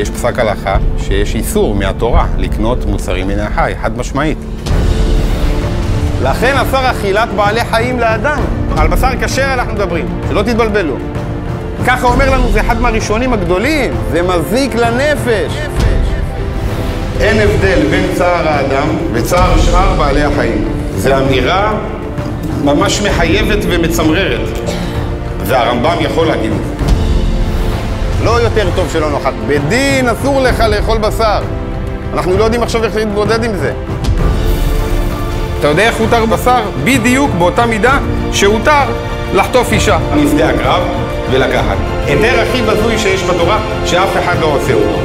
יש פסק הלכה שיש איסור מהתורה לקנות מוצרים מן החי, חד משמעית. לכן אסר אכילת בעלי חיים לאדם. על בשר כשר אנחנו מדברים, שלא תתבלבלו. ככה אומר לנו, זה אחד מהראשונים הגדולים, זה מזיק לנפש. אין הבדל בין צער האדם וצער שאר בעלי החיים. זו אמירה ממש מחייבת ומצמררת, והרמב"ם יכול להגיד את זה. לא יותר טוב שלא נאכל. בדין אסור לך לאכול בשר. אנחנו לא יודעים עכשיו איך להתמודד עם זה. אתה יודע איך הותר בשר? בדיוק באותה מידה שהותר לחטוף אישה. משדה הקרב ולקחת. היתר הכי בזוי שיש בתורה, שאף אחד לא עושה אותו.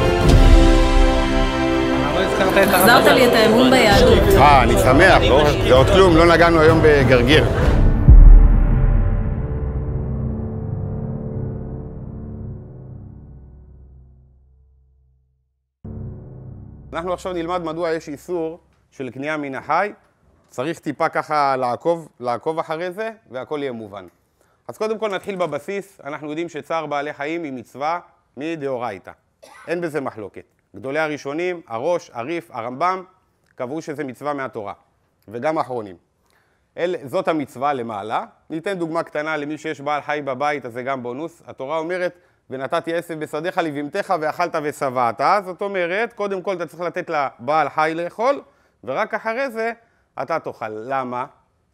החזרת לי את האמון ביהדות. אה, אני שמח, לא? זה עוד כלום, לא נגענו היום בגרגיר. אנחנו עכשיו נלמד מדוע יש איסור של קנייה מן החי. צריך טיפה ככה לעקוב, לעקוב אחרי זה, והכל יהיה מובן. אז קודם כל נתחיל בבסיס. אנחנו יודעים שצער בעלי חיים היא מצווה מדאורייתא. אין בזה מחלוקת. גדולי הראשונים, הראש, הריף, הרמב"ם, קבעו שזה מצווה מהתורה, וגם אחרונים. אל, זאת המצווה למעלה. ניתן דוגמה קטנה למי שיש בעל חי בבית, אז זה גם בונוס. התורה אומרת, ונתתי עשב בשדיך לבהמתך ואכלת ושבעת. זאת אומרת, קודם כל אתה צריך לתת לבעל חי לאכול, ורק אחרי זה אתה תאכל. למה?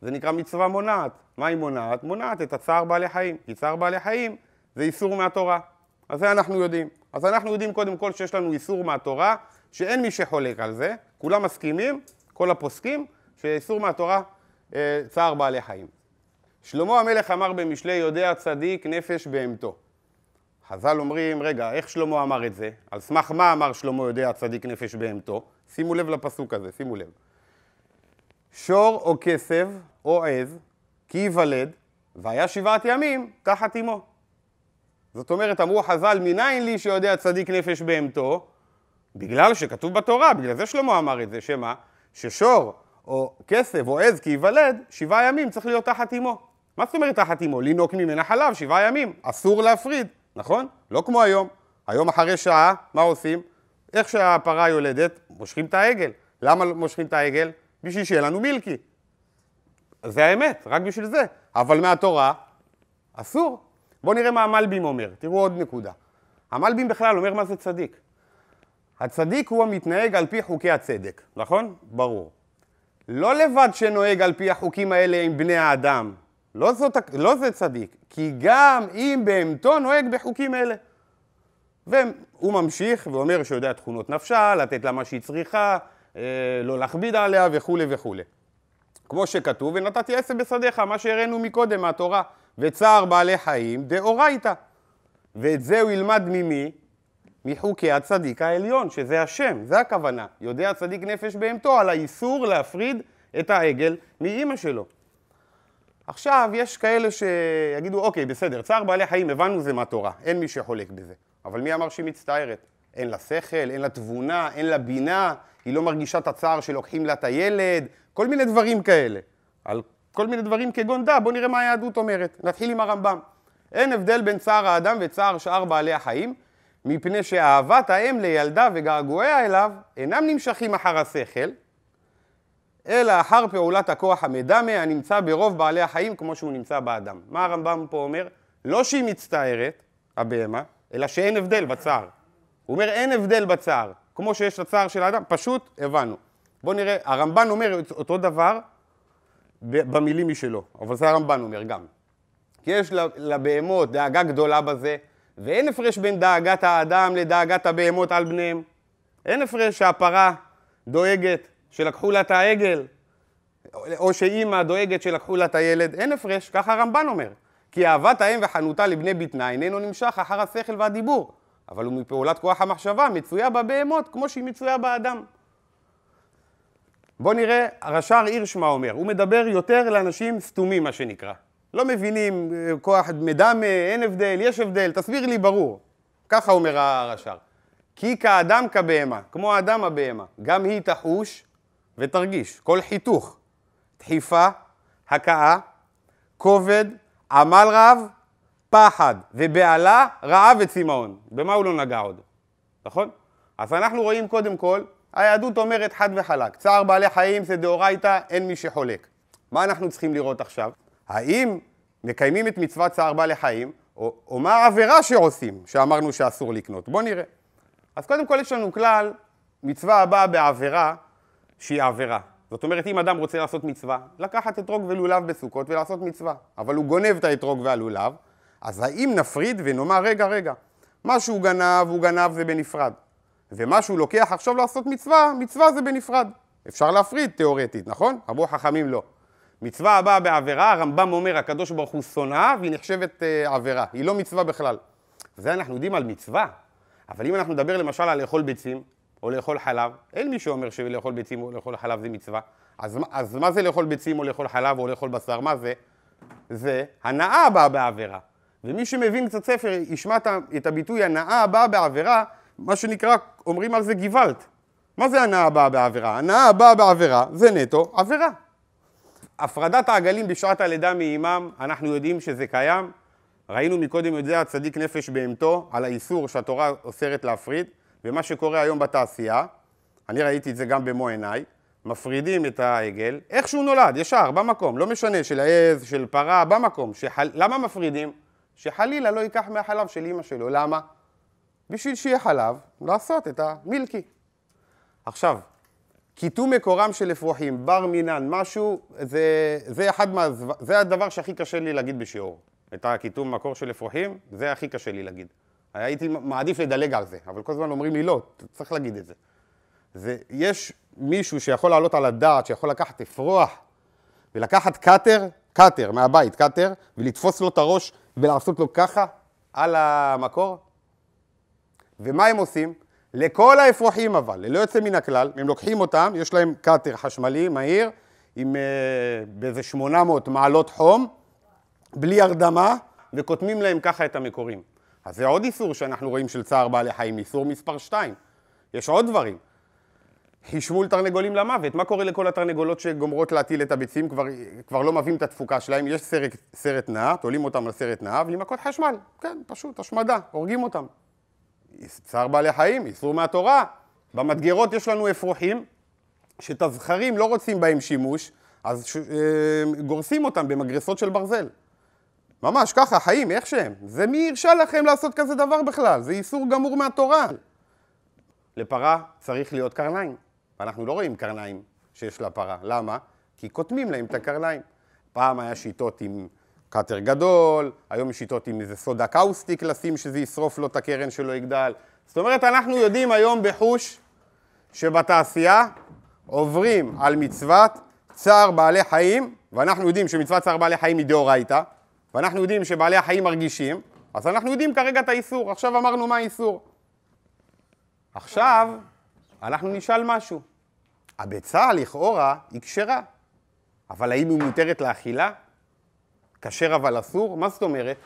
זה נקרא מצווה מונעת. מה היא מונעת? מונעת את הצער בעלי חיים, כי צער בעלי חיים זה איסור מהתורה. אז זה אנחנו יודעים. אז אנחנו יודעים קודם כל שיש לנו איסור מהתורה, שאין מי שחולק על זה, כולם מסכימים, כל הפוסקים, שאיסור מהתורה אה, צער בעלי חיים. שלמה המלך אמר במשלי, יודע צדיק נפש בהמתו. חז"ל אומרים, רגע, איך שלמה אמר את זה? על סמך מה אמר שלמה יודע צדיק נפש בהמתו? שימו לב לפסוק הזה, שימו לב. שור או כסף או עז, כי ייוולד, והיה שבעת ימים תחת אמו. זאת אומרת, אמרו חז"ל, מניין לי שיודע צדיק נפש בהמתו? בגלל שכתוב בתורה, בגלל זה שלמה אמר את זה, שמה? ששור או כסף או עז כי ייוולד, שבעה ימים צריך להיות תחת אמו. מה זאת אומרת תחת אמו? לינוק ממנה חלב שבעה ימים, אסור להפריד. נכון? לא כמו היום. היום אחרי שעה, מה עושים? איך שהפרה יולדת, מושכים את העגל. למה מושכים את העגל? בשביל שיהיה לנו מילקי. זה האמת, רק בשביל זה. אבל מהתורה, אסור. בואו נראה מה המלבים אומר. תראו עוד נקודה. המלבים בכלל אומר מה זה צדיק. הצדיק הוא המתנהג על פי חוקי הצדק, נכון? ברור. לא לבד שנוהג על פי החוקים האלה עם בני האדם, לא, זאת, לא זה צדיק, כי גם אם בהמתו נוהג בחוקים אלה. והוא ממשיך ואומר שהוא יודע תכונות נפשה, לתת לה מה שהיא צריכה, אה, לא להכביד עליה וכולי וכולי. כמו שכתוב, ונתתי עשב בשדיך, מה שהראינו מקודם מהתורה, וצער בעלי חיים דאורייתא. ואת זה הוא ילמד ממי? מחוקי הצדיק העליון, שזה השם, זה הכוונה. יודע צדיק נפש בהמתו על האיסור להפריד את העגל מאימא שלו. עכשיו, יש כאלה שיגידו, אוקיי, בסדר, צער בעלי חיים, הבנו זה מהתורה, אין מי שחולק בזה. אבל מי אמר שהיא מצטערת? אין לה שכל, אין לה תבונה, אין לה בינה, היא לא מרגישה את הצער שלוקחים לה את הילד, כל מיני דברים כאלה. על כל מיני דברים כגון דה, בואו נראה מה היהדות אומרת. נתחיל עם הרמב"ם. אין הבדל בין צער האדם וצער שאר בעלי החיים, מפני שאהבת האם לילדה וגעגועיה אליו אינם נמשכים אחר השכל, אלא אחר פעולת הכוח המדמה הנמצא ברוב בעלי החיים כמו שהוא נמצא באדם. מה הרמב"ם פה אומר? לא שהיא מצטערת, הבהמה, אלא שאין הבדל בצער. הוא אומר אין הבדל בצער, כמו שיש לצער של האדם, פשוט הבנו. בואו נראה, הרמב"ן אומר אותו דבר במילים משלו, אבל זה הרמב"ן אומר גם. כי יש לבהמות דאגה גדולה בזה, ואין הפרש בין דאגת האדם לדאגת הבהמות על בניהם. אין הפרש שהפרה דואגת שלקחו לה את העגל, או שאימא דואגת שלקחו לה את הילד, אין הפרש, ככה הרמב"ן אומר. כי אהבת האם וחנותה לבני בטנה איננו נמשך אחר השכל והדיבור, אבל הוא מפעולת כוח המחשבה מצויה בבהמות כמו שהיא מצויה באדם. בואו נראה, הרש"ר הירש מה אומר, הוא מדבר יותר לאנשים סתומים מה שנקרא. לא מבינים אה, כוח מדמה, אין הבדל, יש הבדל, תסביר לי ברור. ככה אומר הרש"ר. כי כאדם כבהמה, כמו האדם הבהמה, גם היא תחוש ותרגיש כל חיתוך, דחיפה, הכאה, כובד, עמל רב, פחד ובהלה, רעב וצמאון. במה הוא לא נגע עוד, נכון? אז אנחנו רואים קודם כל, היהדות אומרת חד וחלק, צער בעלי חיים זה דאורייתא, אין מי שחולק. מה אנחנו צריכים לראות עכשיו? האם מקיימים את מצוות צער בעלי חיים, או, או מה העבירה שעושים, שאמרנו שאסור לקנות? בואו נראה. אז קודם כל יש לנו כלל, מצווה הבאה בעבירה, שהיא עבירה. זאת אומרת, אם אדם רוצה לעשות מצווה, לקחת אתרוג ולולב בסוכות ולעשות מצווה, אבל הוא גונב את האתרוג והלולב, אז האם נפריד ונאמר, רגע, רגע, מה שהוא גנב, הוא גנב זה בנפרד, ומה שהוא לוקח עכשיו לעשות מצווה, מצווה זה בנפרד. אפשר להפריד תיאורטית, נכון? אמרו חכמים לא. מצווה הבאה בעבירה, הרמב"ם אומר, הקדוש ברוך הוא שונאה והיא נחשבת אה, עבירה, היא לא מצווה בכלל. זה אנחנו יודעים על מצווה, אבל אם אנחנו נדבר למשל על לאכול ביצים, או לאכול חלב. אין מי שאומר שלאכול ביצים או לאכול חלב זה מצווה. אז, אז מה זה לאכול ביצים או לאכול חלב או לאכול בשר? מה זה? זה הנאה הבאה בעבירה. ומי שמבין קצת ספר ישמע את הביטוי הנאה הבאה בעבירה, מה שנקרא, אומרים על זה גוואלד. מה זה הנאה הבאה בעבירה? הנאה הבאה בעבירה זה נטו עבירה. הפרדת העגלים בשעת הלידה מעימם, אנחנו יודעים שזה קיים. ראינו מקודם את זה הצדיק נפש בהמתו, על האיסור שהתורה אוסרת להפריד. ומה שקורה היום בתעשייה, אני ראיתי את זה גם במו עיניי, מפרידים את העגל, איך שהוא נולד, ישר, במקום, לא משנה, של העז, של פרה, במקום. שחל... למה מפרידים? שחלילה לא ייקח מהחלב של אימא שלו. למה? בשביל שיהיה חלב, לעשות את המילקי. עכשיו, קיטו מקורם של אפרוחים, בר מינן, משהו, זה, זה, אחד מה, זה הדבר שהכי קשה לי להגיד בשיעור. את הקיטום מקור של אפרוחים, זה הכי קשה לי להגיד. הייתי מעדיף לדלג על זה, אבל כל הזמן אומרים לי לא, צריך להגיד את זה. זה יש מישהו שיכול לעלות על הדעת, שיכול לקחת אפרוח ולקחת קאטר, קאטר מהבית, קאטר, ולתפוס לו את הראש ולעשות לו ככה על המקור? ומה הם עושים? לכל האפרוחים אבל, ללא יוצא מן הכלל, הם לוקחים אותם, יש להם קאטר חשמלי מהיר, עם אה, באיזה 800 מעלות חום, בלי הרדמה, וקוטמים להם ככה את המקורים. אז זה עוד איסור שאנחנו רואים של צער בעלי חיים, איסור מספר 2. יש עוד דברים. חישמול תרנגולים למוות, מה קורה לכל התרנגולות שגומרות להטיל את הביצים, כבר, כבר לא מביאים את התפוקה שלהם, יש סרט, סרט נאה, תולים אותם על סרט נאה ולמכות חשמל, כן, פשוט, השמדה, הורגים אותם. צער בעלי חיים, איסור מהתורה. במדגרות יש לנו אפרוחים, שתזכרים לא רוצים בהם שימוש, אז ש... אה, גורסים אותם במגרסות של ברזל. ממש ככה, חיים, איך שהם. זה מי הרשה לכם לעשות כזה דבר בכלל? זה איסור גמור מהתורה. לפרה צריך להיות קרניים. ואנחנו לא רואים קרניים שיש לה פרה. למה? כי קוטמים להם את הקרניים. פעם היה שיטות עם קאטר גדול, היום שיטות עם איזה סודה קאוסטיק לשים שזה ישרוף לו את הקרן שלו יגדל. זאת אומרת, אנחנו יודעים היום בחוש שבתעשייה עוברים על מצוות צער בעלי חיים, ואנחנו יודעים שמצוות צער בעלי חיים היא דאורייתא, ואנחנו יודעים שבעלי החיים מרגישים, אז אנחנו יודעים כרגע את האיסור. עכשיו אמרנו מה האיסור. עכשיו אנחנו נשאל משהו. הביצה לכאורה היא כשרה, אבל האם היא מותרת לאכילה? כשר אבל אסור? מה זאת אומרת?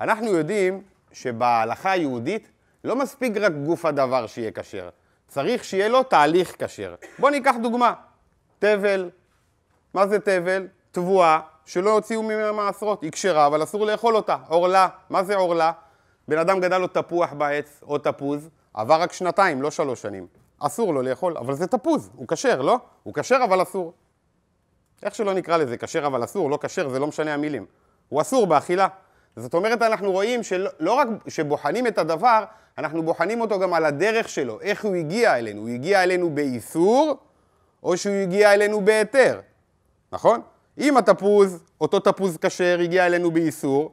אנחנו יודעים שבהלכה היהודית לא מספיק רק גוף הדבר שיהיה כשר, צריך שיהיה לו תהליך כשר. בואו ניקח דוגמה, תבל. מה זה תבל? תבואה. שלא יוציאו ממנה מעשרות. היא כשרה, אבל אסור לאכול אותה. עורלה, מה זה עורלה? בן אדם גדל לו תפוח בעץ או תפוז, עבר רק שנתיים, לא שלוש שנים. אסור לו לאכול, אבל זה תפוז, הוא כשר, לא? הוא כשר אבל אסור. איך שלא נקרא לזה, כשר אבל אסור, לא כשר, זה לא משנה המילים. הוא אסור באכילה. זאת אומרת, אנחנו רואים שלא לא רק שבוחנים את הדבר, אנחנו בוחנים אותו גם על הדרך שלו, איך הוא הגיע אלינו. הוא הגיע אלינו באיסור, או שהוא הגיע אלינו בהיתר, נכון? אם התפוז, אותו תפוז כשר, הגיע אלינו באיסור,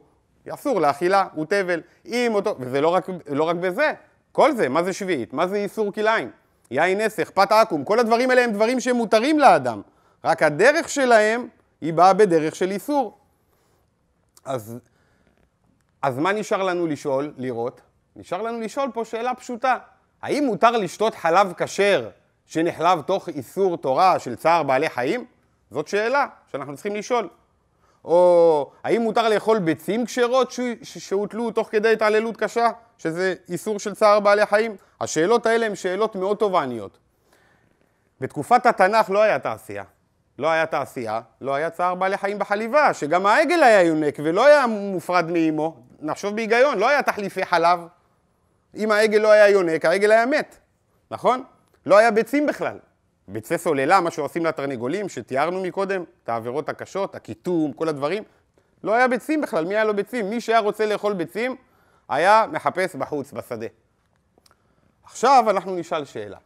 אסור לאכילה, הוא תבל. אם אותו, וזה לא רק, לא רק בזה, כל זה, מה זה שביעית? מה זה איסור כלאיים? יין נסך, פת עכו"ם, כל הדברים האלה הם דברים שמותרים לאדם. רק הדרך שלהם, היא באה בדרך של איסור. אז, אז מה נשאר לנו לשאול, לראות? נשאר לנו לשאול פה שאלה פשוטה. האם מותר לשתות חלב כשר שנחלב תוך איסור תורה של צער בעלי חיים? זאת שאלה שאנחנו צריכים לשאול. או האם מותר לאכול ביצים כשרות שהוטלו תוך כדי התעללות קשה, שזה איסור של צער בעלי חיים? השאלות האלה הן שאלות מאוד תובעניות. בתקופת התנ"ך לא היה תעשייה. לא היה תעשייה, לא היה צער בעלי חיים בחליבה, שגם העגל היה יונק ולא היה מופרד מאימו. נחשוב בהיגיון, לא היה תחליפי חלב. אם העגל לא היה יונק, העגל היה מת, נכון? לא היה ביצים בכלל. ביצי סוללה, מה שעושים לתרנגולים, שתיארנו מקודם, את העבירות הקשות, הקיטום, כל הדברים, לא היה ביצים בכלל, מי היה לו ביצים? מי שהיה רוצה לאכול ביצים, היה מחפש בחוץ, בשדה. עכשיו אנחנו נשאל שאלה.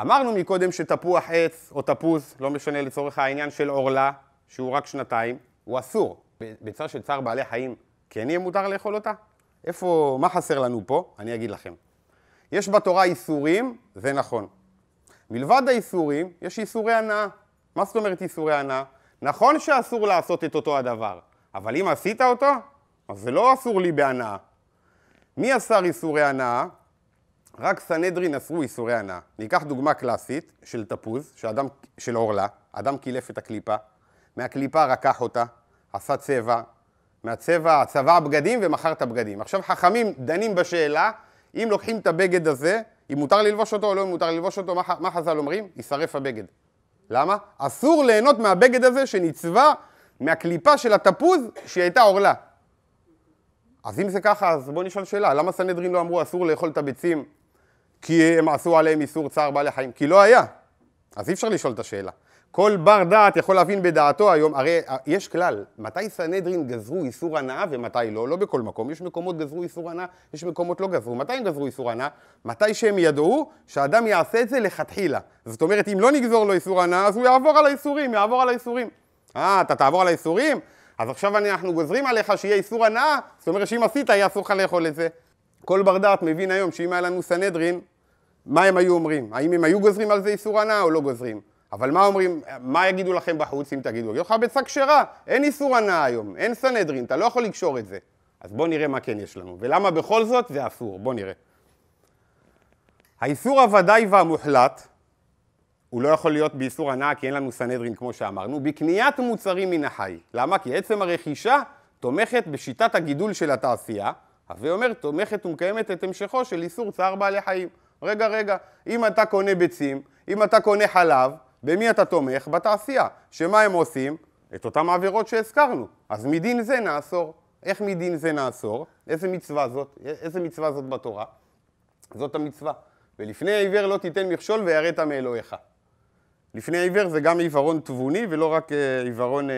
אמרנו מקודם שתפוח עץ או תפוז, לא משנה לצורך העניין של עורלה, שהוא רק שנתיים, הוא אסור. ביצה של צער בעלי חיים, כן יהיה מותר לאכול אותה? איפה, מה חסר לנו פה? אני אגיד לכם. יש בתורה איסורים, זה נכון. מלבד האיסורים, יש איסורי הנאה. מה זאת אומרת איסורי הנאה? נכון שאסור לעשות את אותו הדבר, אבל אם עשית אותו, אז זה לא אסור לי בהנאה. מי אסר איסורי הנאה? רק סנהדרין אסרו איסורי הנאה. ניקח דוגמה קלאסית של תפוז, שאדם, של עורלה, אדם קילף את הקליפה, מהקליפה רקח אותה, עשה צבע, מהצבע צבע בגדים ומכר את הבגדים. עכשיו חכמים דנים בשאלה, אם לוקחים את הבגד הזה אם מותר ללבוש אותו או לא מותר ללבוש אותו, מה, מה חז"ל אומרים? יישרף הבגד. למה? אסור ליהנות מהבגד הזה שנצבע מהקליפה של התפוז שהיא הייתה עורלה. אז אם זה ככה, אז בואו נשאל שאלה, למה סנהדרין לא אמרו אסור לאכול את הביצים כי הם עשו עליהם איסור צער בעלי חיים? כי לא היה. אז אי אפשר לשאול את השאלה. כל בר דעת יכול להבין בדעתו היום, הרי אה, יש כלל, מתי סנהדרין גזרו איסור הנאה ומתי לא, לא בכל מקום, יש מקומות גזרו איסור הנאה, יש מקומות לא גזרו, מתי הם גזרו איסור הנאה? מתי שהם ידעו שאדם יעשה את זה לכתחילה. זאת אומרת, אם לא נגזור לו איסור הנאה, אז הוא יעבור על האיסורים, יעבור על האיסורים. אה, אתה תעבור על האיסורים? אז עכשיו אנחנו גוזרים עליך שיהיה איסור הנאה, זאת אומרת שאם עשית, יהיה אסור לך לאכול את זה. כל בר דעת מבין היום שאם היה לנו סנהדרין, מה הם היו אומרים? האם הם היו גוזרים על זה איסור הנאה או לא גוזרים? אבל מה אומרים, מה יגידו לכם בחוץ אם תגידו? יגידו לך ביצה כשרה, אין איסור הנאה היום, אין סנהדרין, אתה לא יכול לקשור את זה. אז בואו נראה מה כן יש לנו, ולמה בכל זאת זה אסור, בואו נראה. האיסור הוודאי והמוחלט, הוא לא יכול להיות באיסור הנאה כי אין לנו סנהדרין כמו שאמרנו, בקניית מוצרים מן החי. למה? כי עצם הרכישה תומכת בשיטת הגידול של התעשייה, הווי אומר, תומכת ומקיימת את המשכו של איסור צער בעלי חיים. רגע, רגע, אם אתה קונה ביצים, אם אתה קונה חלב, במי אתה תומך? בתעשייה. שמה הם עושים? את אותן עבירות שהזכרנו. אז מדין זה נאסור. איך מדין זה נאסור? איזה מצווה זאת? איזה מצווה זאת בתורה? זאת המצווה. ולפני העיוור לא תיתן מכשול ויראת מאלוהיך. לפני עיוור זה גם עיוורון תבוני ולא רק אה, עיוורון אה,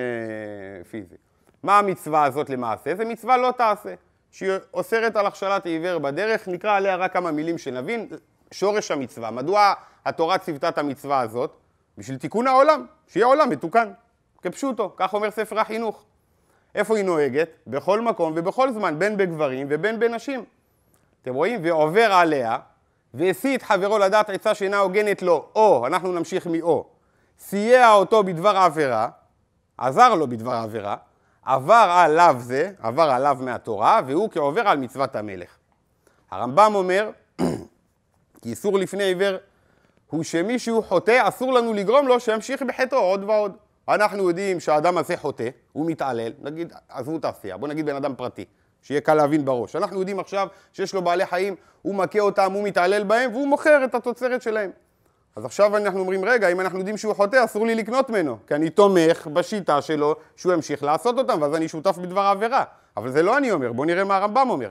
פיזי. מה המצווה הזאת למעשה? זה מצווה לא תעשה, שהיא אוסרת על הכשלת עיוור בדרך, נקרא עליה רק כמה מילים שנבין. שורש המצווה, מדוע התורה ציוותה את המצווה הזאת? בשביל תיקון העולם, שיהיה עולם מתוקן, כפשוטו, כך אומר ספר החינוך. איפה היא נוהגת? בכל מקום ובכל זמן, בין בגברים ובין בנשים. אתם רואים? ועובר עליה, והסית חברו לדעת עצה שאינה הוגנת לו, או, אנחנו נמשיך מאו, סייע אותו בדבר עבירה, עזר לו בדבר עבירה, עבר עליו זה, עבר עליו מהתורה, והוא כעובר על מצוות המלך. הרמב"ם אומר, כי איסור לפני עיוור הוא שמישהו חוטא, אסור לנו לגרום לו שימשיך בחטאו עוד ועוד. אנחנו יודעים שהאדם הזה חוטא, הוא מתעלל, נגיד, עזבו את העשייה, בוא נגיד בן אדם פרטי, שיהיה קל להבין בראש. אנחנו יודעים עכשיו שיש לו בעלי חיים, הוא מכה אותם, הוא מתעלל בהם, והוא מוכר את התוצרת שלהם. אז עכשיו אנחנו אומרים, רגע, אם אנחנו יודעים שהוא חוטא, אסור לי לקנות ממנו, כי אני תומך בשיטה שלו שהוא ימשיך לעשות אותם, ואז אני שותף בדבר העבירה. אבל זה לא אני אומר, בואו נראה מה הרמב"ם אומר.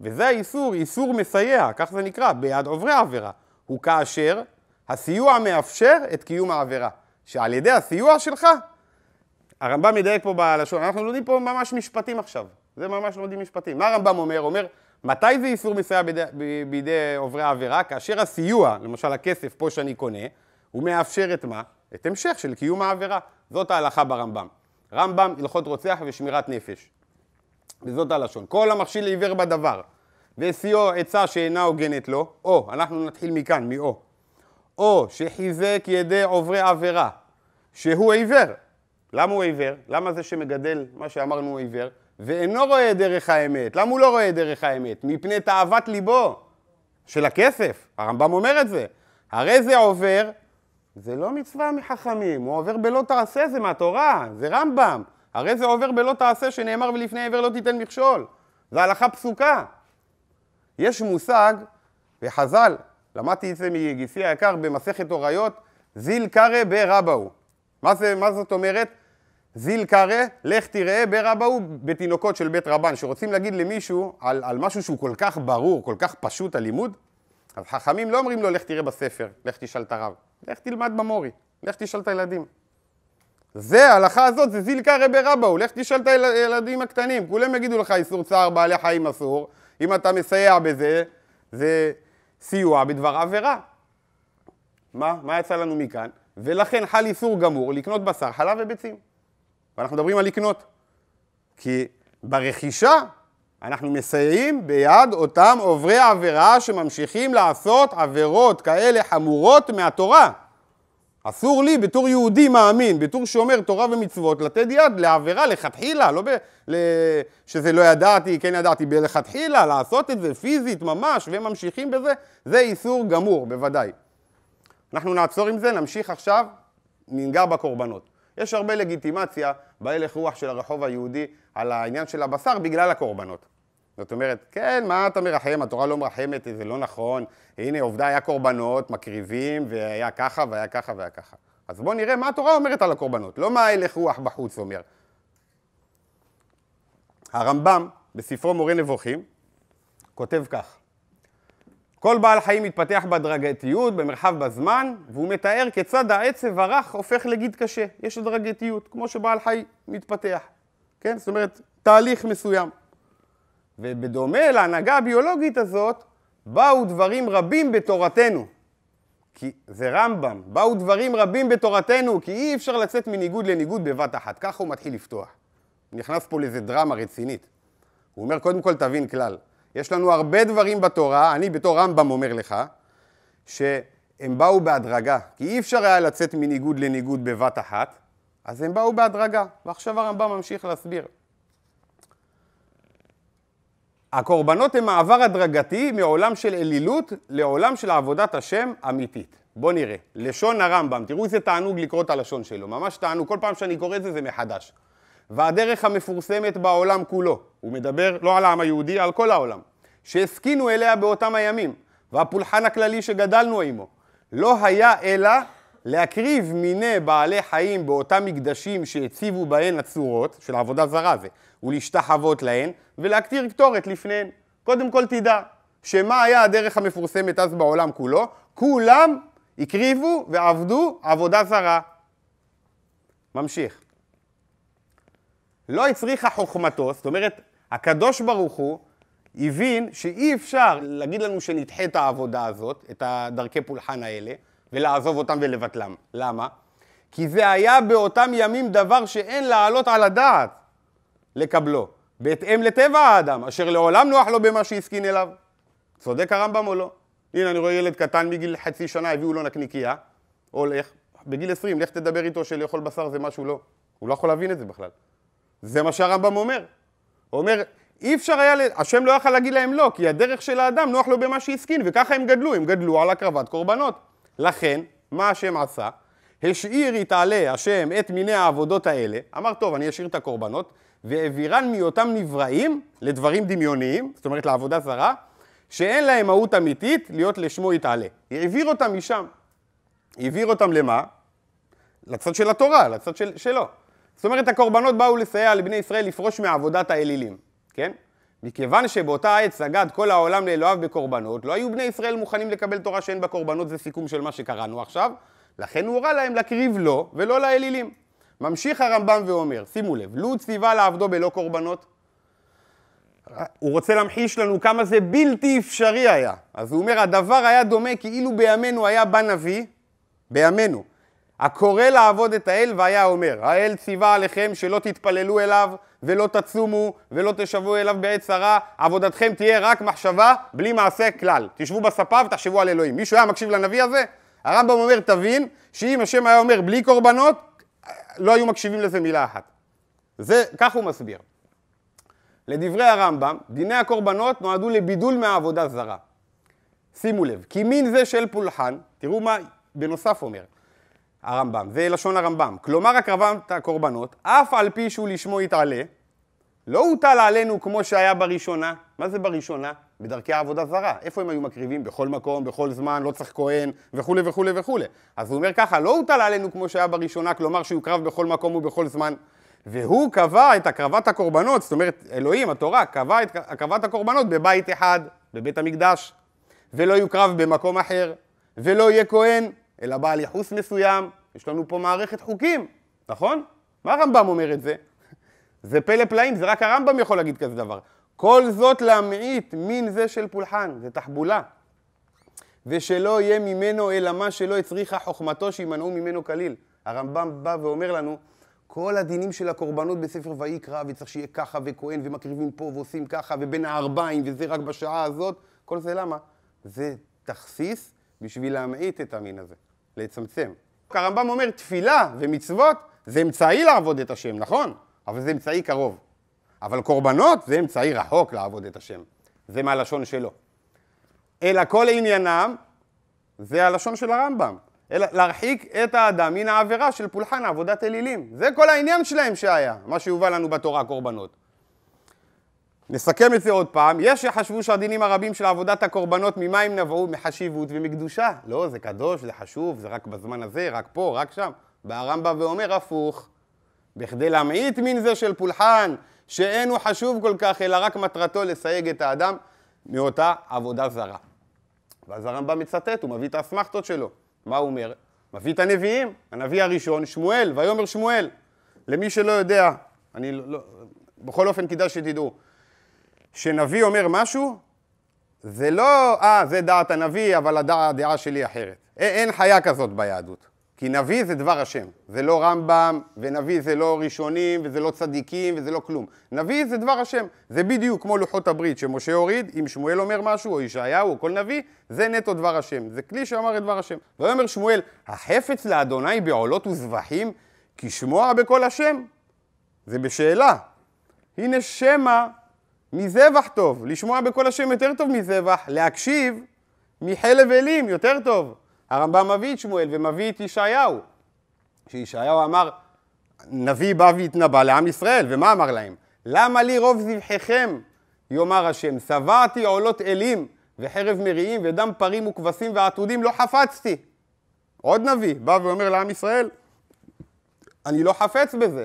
וזה האיסור, איסור מסייע, כך זה נקרא, ביד עוברי עבירה. הוא כאשר הסיוע מאפשר את קיום העבירה, שעל ידי הסיוע שלך, הרמב"ם מדייק פה בלשון, אנחנו לומדים פה ממש משפטים עכשיו, זה ממש לומדים משפטים. מה הרמב"ם אומר? אומר, מתי זה איסור מסייע בידי, בידי עוברי העבירה? כאשר הסיוע, למשל הכסף פה שאני קונה, הוא מאפשר את מה? את המשך של קיום העבירה. זאת ההלכה ברמב"ם. רמב"ם, הלכות רוצח ושמירת נפש. וזאת הלשון. כל המכשיל עיוור בדבר, וסיוע עצה שאינה הוגנת לו, או, אנחנו נתחיל מכאן, מאו. או שחיזק ידי עוברי עבירה, שהוא עיוור. למה הוא עיוור? למה זה שמגדל, מה שאמרנו, הוא עיוור, ואינו רואה דרך האמת? למה הוא לא רואה דרך האמת? מפני תאוות ליבו של הכסף. הרמב"ם אומר את זה. הרי זה עובר, זה לא מצווה מחכמים, הוא עובר בלא תעשה, זה מהתורה, זה רמב"ם. הרי זה עובר בלא תעשה, שנאמר ולפני עבר לא תיתן מכשול. זה הלכה פסוקה. יש מושג וחז"ל למדתי את זה מגיסי היקר במסכת אוריות, זיל קרא ברבאו. מה, מה זאת אומרת? זיל קרא, לך תראה ברבאו בתינוקות של בית רבן, שרוצים להגיד למישהו על, על משהו שהוא כל כך ברור, כל כך פשוט הלימוד, אז חכמים לא אומרים לו, לך תראה בספר, לך תשאל את הרב, לך תלמד במורי, לך תשאל את הילדים. זה, ההלכה הזאת, זה זיל קרא ברבאו, לך תשאל את הילדים הקטנים, כולם יגידו לך איסור צער בעלי חיים אסור, אם אתה מסייע בזה, זה... סיוע בדבר עבירה. מה? מה יצא לנו מכאן? ולכן חל איסור גמור לקנות בשר, חלב וביצים. ואנחנו מדברים על לקנות. כי ברכישה אנחנו מסייעים ביד אותם עוברי עבירה שממשיכים לעשות עבירות כאלה חמורות מהתורה. אסור לי בתור יהודי מאמין, בתור שומר תורה ומצוות, לתת יד לעבירה לכתחילה, לא ב... שזה לא ידעתי, כן ידעתי, בלכתחילה, לעשות את זה פיזית ממש, וממשיכים בזה, זה איסור גמור, בוודאי. אנחנו נעצור עם זה, נמשיך עכשיו, ננגע בקורבנות. יש הרבה לגיטימציה בהלך רוח של הרחוב היהודי על העניין של הבשר בגלל הקורבנות. זאת אומרת, כן, מה אתה מרחם? התורה לא מרחמת, זה לא נכון. הנה, עובדה, היה קורבנות, מקריבים, והיה ככה, והיה ככה, והיה ככה. אז בואו נראה מה התורה אומרת על הקורבנות, לא מה הלך רוח בחוץ אומר. הרמב"ם, בספרו מורה נבוכים, כותב כך: כל בעל חיים מתפתח בהדרגתיות, במרחב בזמן, והוא מתאר כיצד העצב הרך הופך לגיד קשה. יש הדרגתיות, כמו שבעל חי מתפתח. כן? זאת אומרת, תהליך מסוים. ובדומה להנהגה הביולוגית הזאת, באו דברים רבים בתורתנו. כי זה רמב"ם, באו דברים רבים בתורתנו, כי אי אפשר לצאת מניגוד לניגוד בבת אחת. ככה הוא מתחיל לפתוח. נכנס פה לאיזה דרמה רצינית. הוא אומר, קודם כל תבין כלל. יש לנו הרבה דברים בתורה, אני בתור רמב"ם אומר לך, שהם באו בהדרגה, כי אי אפשר היה לצאת מניגוד לניגוד בבת אחת, אז הם באו בהדרגה. ועכשיו הרמב"ם ממשיך להסביר. הקורבנות הם מעבר הדרגתי מעולם של אלילות לעולם של עבודת השם אמיתית. בואו נראה. לשון הרמב"ם, תראו איזה תענוג לקרוא את הלשון שלו, ממש תענוג, כל פעם שאני קורא את זה זה מחדש. והדרך המפורסמת בעולם כולו, הוא מדבר לא על העם היהודי, על כל העולם, שהסכינו אליה באותם הימים, והפולחן הכללי שגדלנו עימו, לא היה אלא להקריב מיני בעלי חיים באותם מקדשים שהציבו בהן הצורות, של עבודה זרה זה, ולהשתחוות להן, ולהקטיר קטורת לפניהן. קודם כל תדע, שמה היה הדרך המפורסמת אז בעולם כולו? כולם הקריבו ועבדו עבודה זרה. ממשיך. לא הצריכה חוכמתו, זאת אומרת, הקדוש ברוך הוא הבין שאי אפשר להגיד לנו שנדחה את העבודה הזאת, את הדרכי פולחן האלה, ולעזוב אותם ולבטלם. למה? כי זה היה באותם ימים דבר שאין להעלות על הדעת לקבלו, בהתאם לטבע האדם, אשר לעולם נוח לו במה שהסכין אליו. צודק הרמב"ם או לא? הנה, אני רואה ילד קטן מגיל חצי שנה, הביאו לו נקניקייה, הולך, בגיל 20, לך תדבר איתו שלאכול בשר זה משהו לא. הוא לא יכול להבין את זה בכלל. זה מה שהרמב"ם אומר. הוא אומר, אי אפשר היה, השם לא יכל להגיד להם לא, כי הדרך של האדם נוח לו במה שהסכין, וככה הם גדלו, הם גדלו על הקרבת קורבנות. לכן, מה השם עשה? השאיר יתעלה השם את מיני העבודות האלה, אמר טוב, אני אשאיר את הקורבנות, והעבירן מאותם נבראים לדברים דמיוניים, זאת אומרת לעבודה זרה, שאין להם מהות אמיתית להיות לשמו יתעלה. העביר אותם משם. העביר אותם למה? לצד של התורה, לצד של, שלו. זאת אומרת, הקורבנות באו לסייע לבני ישראל לפרוש מעבודת האלילים, כן? מכיוון שבאותה עת סגד כל העולם לאלוהיו בקורבנות, לא היו בני ישראל מוכנים לקבל תורה שאין בה קורבנות, זה סיכום של מה שקראנו עכשיו, לכן הוא הורה להם להקריב לו ולא לאלילים. ממשיך הרמב"ם ואומר, שימו לב, לו ציווה לעבדו בלא קורבנות, הוא רוצה להמחיש לנו כמה זה בלתי אפשרי היה. אז הוא אומר, הדבר היה דומה כאילו בימינו היה בא נביא, בימינו, הקורא לעבוד את האל והיה אומר, האל ציווה עליכם שלא תתפללו אליו ולא תצומו, ולא תשבו אליו בעת צרה, עבודתכם תהיה רק מחשבה, בלי מעשה כלל. תשבו בספה ותחשבו על אלוהים. מישהו היה מקשיב לנביא הזה? הרמב"ם אומר, תבין, שאם השם היה אומר בלי קורבנות, לא היו מקשיבים לזה מילה אחת. זה, כך הוא מסביר. לדברי הרמב"ם, דיני הקורבנות נועדו לבידול מהעבודה זרה. שימו לב, כי מין זה של פולחן, תראו מה בנוסף אומר, הרמב"ם, זה לשון הרמב"ם. כלומר הקרבת הקורבנות, אף על פי שהוא לשמו יתעלה, לא הוטל עלינו כמו שהיה בראשונה. מה זה בראשונה? בדרכי העבודה זרה. איפה הם היו מקריבים? בכל מקום, בכל זמן, לא צריך כהן, וכולי וכולי וכולי. אז הוא אומר ככה, לא הוטל עלינו כמו שהיה בראשונה, כלומר שיוקרב בכל מקום ובכל זמן. והוא קבע את הקרבת הקורבנות, זאת אומרת, אלוהים, התורה, קבע את הקרבת הקורבנות בבית אחד, בבית המקדש. ולא יוקרב במקום אחר, ולא יהיה כהן אלא בעל יחוס מסוים, יש לנו פה מערכת חוקים, נכון? מה הרמב"ם אומר את זה? זה פלא פלאים, זה רק הרמב"ם יכול להגיד כזה דבר. כל זאת להמעיט מין זה של פולחן, זה תחבולה. ושלא יהיה ממנו אלא מה שלא הצריכה חוכמתו שימנעו ממנו כליל. הרמב"ם בא ואומר לנו, כל הדינים של הקורבנות בספר ויקרא, וצריך שיהיה ככה וכהן, ומקריבים פה ועושים ככה, ובין הערביים, וזה רק בשעה הזאת, כל זה למה? זה תכסיס בשביל להמעיט את המין הזה. לצמצם. הרמב"ם אומר, תפילה ומצוות זה אמצעי לעבוד את השם, נכון? אבל זה אמצעי קרוב. אבל קורבנות זה אמצעי רחוק לעבוד את השם. זה מהלשון שלו. אלא כל עניינם, זה הלשון של הרמב"ם. אלא להרחיק את האדם מן העבירה של פולחן עבודת אלילים. זה כל העניין שלהם שהיה, מה שיובא לנו בתורה קורבנות. נסכם את זה עוד פעם, יש שחשבו שהדינים הרבים של עבודת הקורבנות ממים נבעו? מחשיבות ומקדושה. לא, זה קדוש, זה חשוב, זה רק בזמן הזה, רק פה, רק שם. בא הרמב״ם ואומר הפוך, בכדי להמעיט מין זה של פולחן, שאין הוא חשוב כל כך, אלא רק מטרתו לסייג את האדם מאותה עבודה זרה. ואז הרמב"ם מצטט, הוא מביא את האסמכתות שלו. מה הוא אומר? מביא את הנביאים, הנביא הראשון, שמואל, ויאמר שמואל. למי שלא יודע, אני לא, לא, בכל אופן כדאי שתדעו, שנביא אומר משהו, זה לא, אה, זה דעת הנביא, אבל הדעה, הדעה שלי אחרת. אין, אין חיה כזאת ביהדות. כי נביא זה דבר השם. זה לא רמב"ם, ונביא זה לא ראשונים, וזה לא צדיקים, וזה לא כלום. נביא זה דבר השם. זה בדיוק כמו לוחות הברית שמשה הוריד, אם שמואל אומר משהו, או ישעיהו, או כל נביא, זה נטו דבר השם. זה כלי שאמר את דבר השם. ויאמר שמואל, החפץ לאדוני בעולות וזבחים, כי שמוע בקול השם. זה בשאלה. הנה שמא מזבח טוב, לשמוע בקול השם יותר טוב מזבח, להקשיב מחלב אלים יותר טוב. הרמב"ם מביא את שמואל ומביא את ישעיהו, שישעיהו אמר, נביא בא והתנבא לעם ישראל, ומה אמר להם? למה לי רוב זבחיכם, יאמר השם, שבעתי עולות אלים וחרב מריעים ודם פרים וכבשים ועתודים לא חפצתי. עוד נביא, בא ואומר לעם ישראל, אני לא חפץ בזה.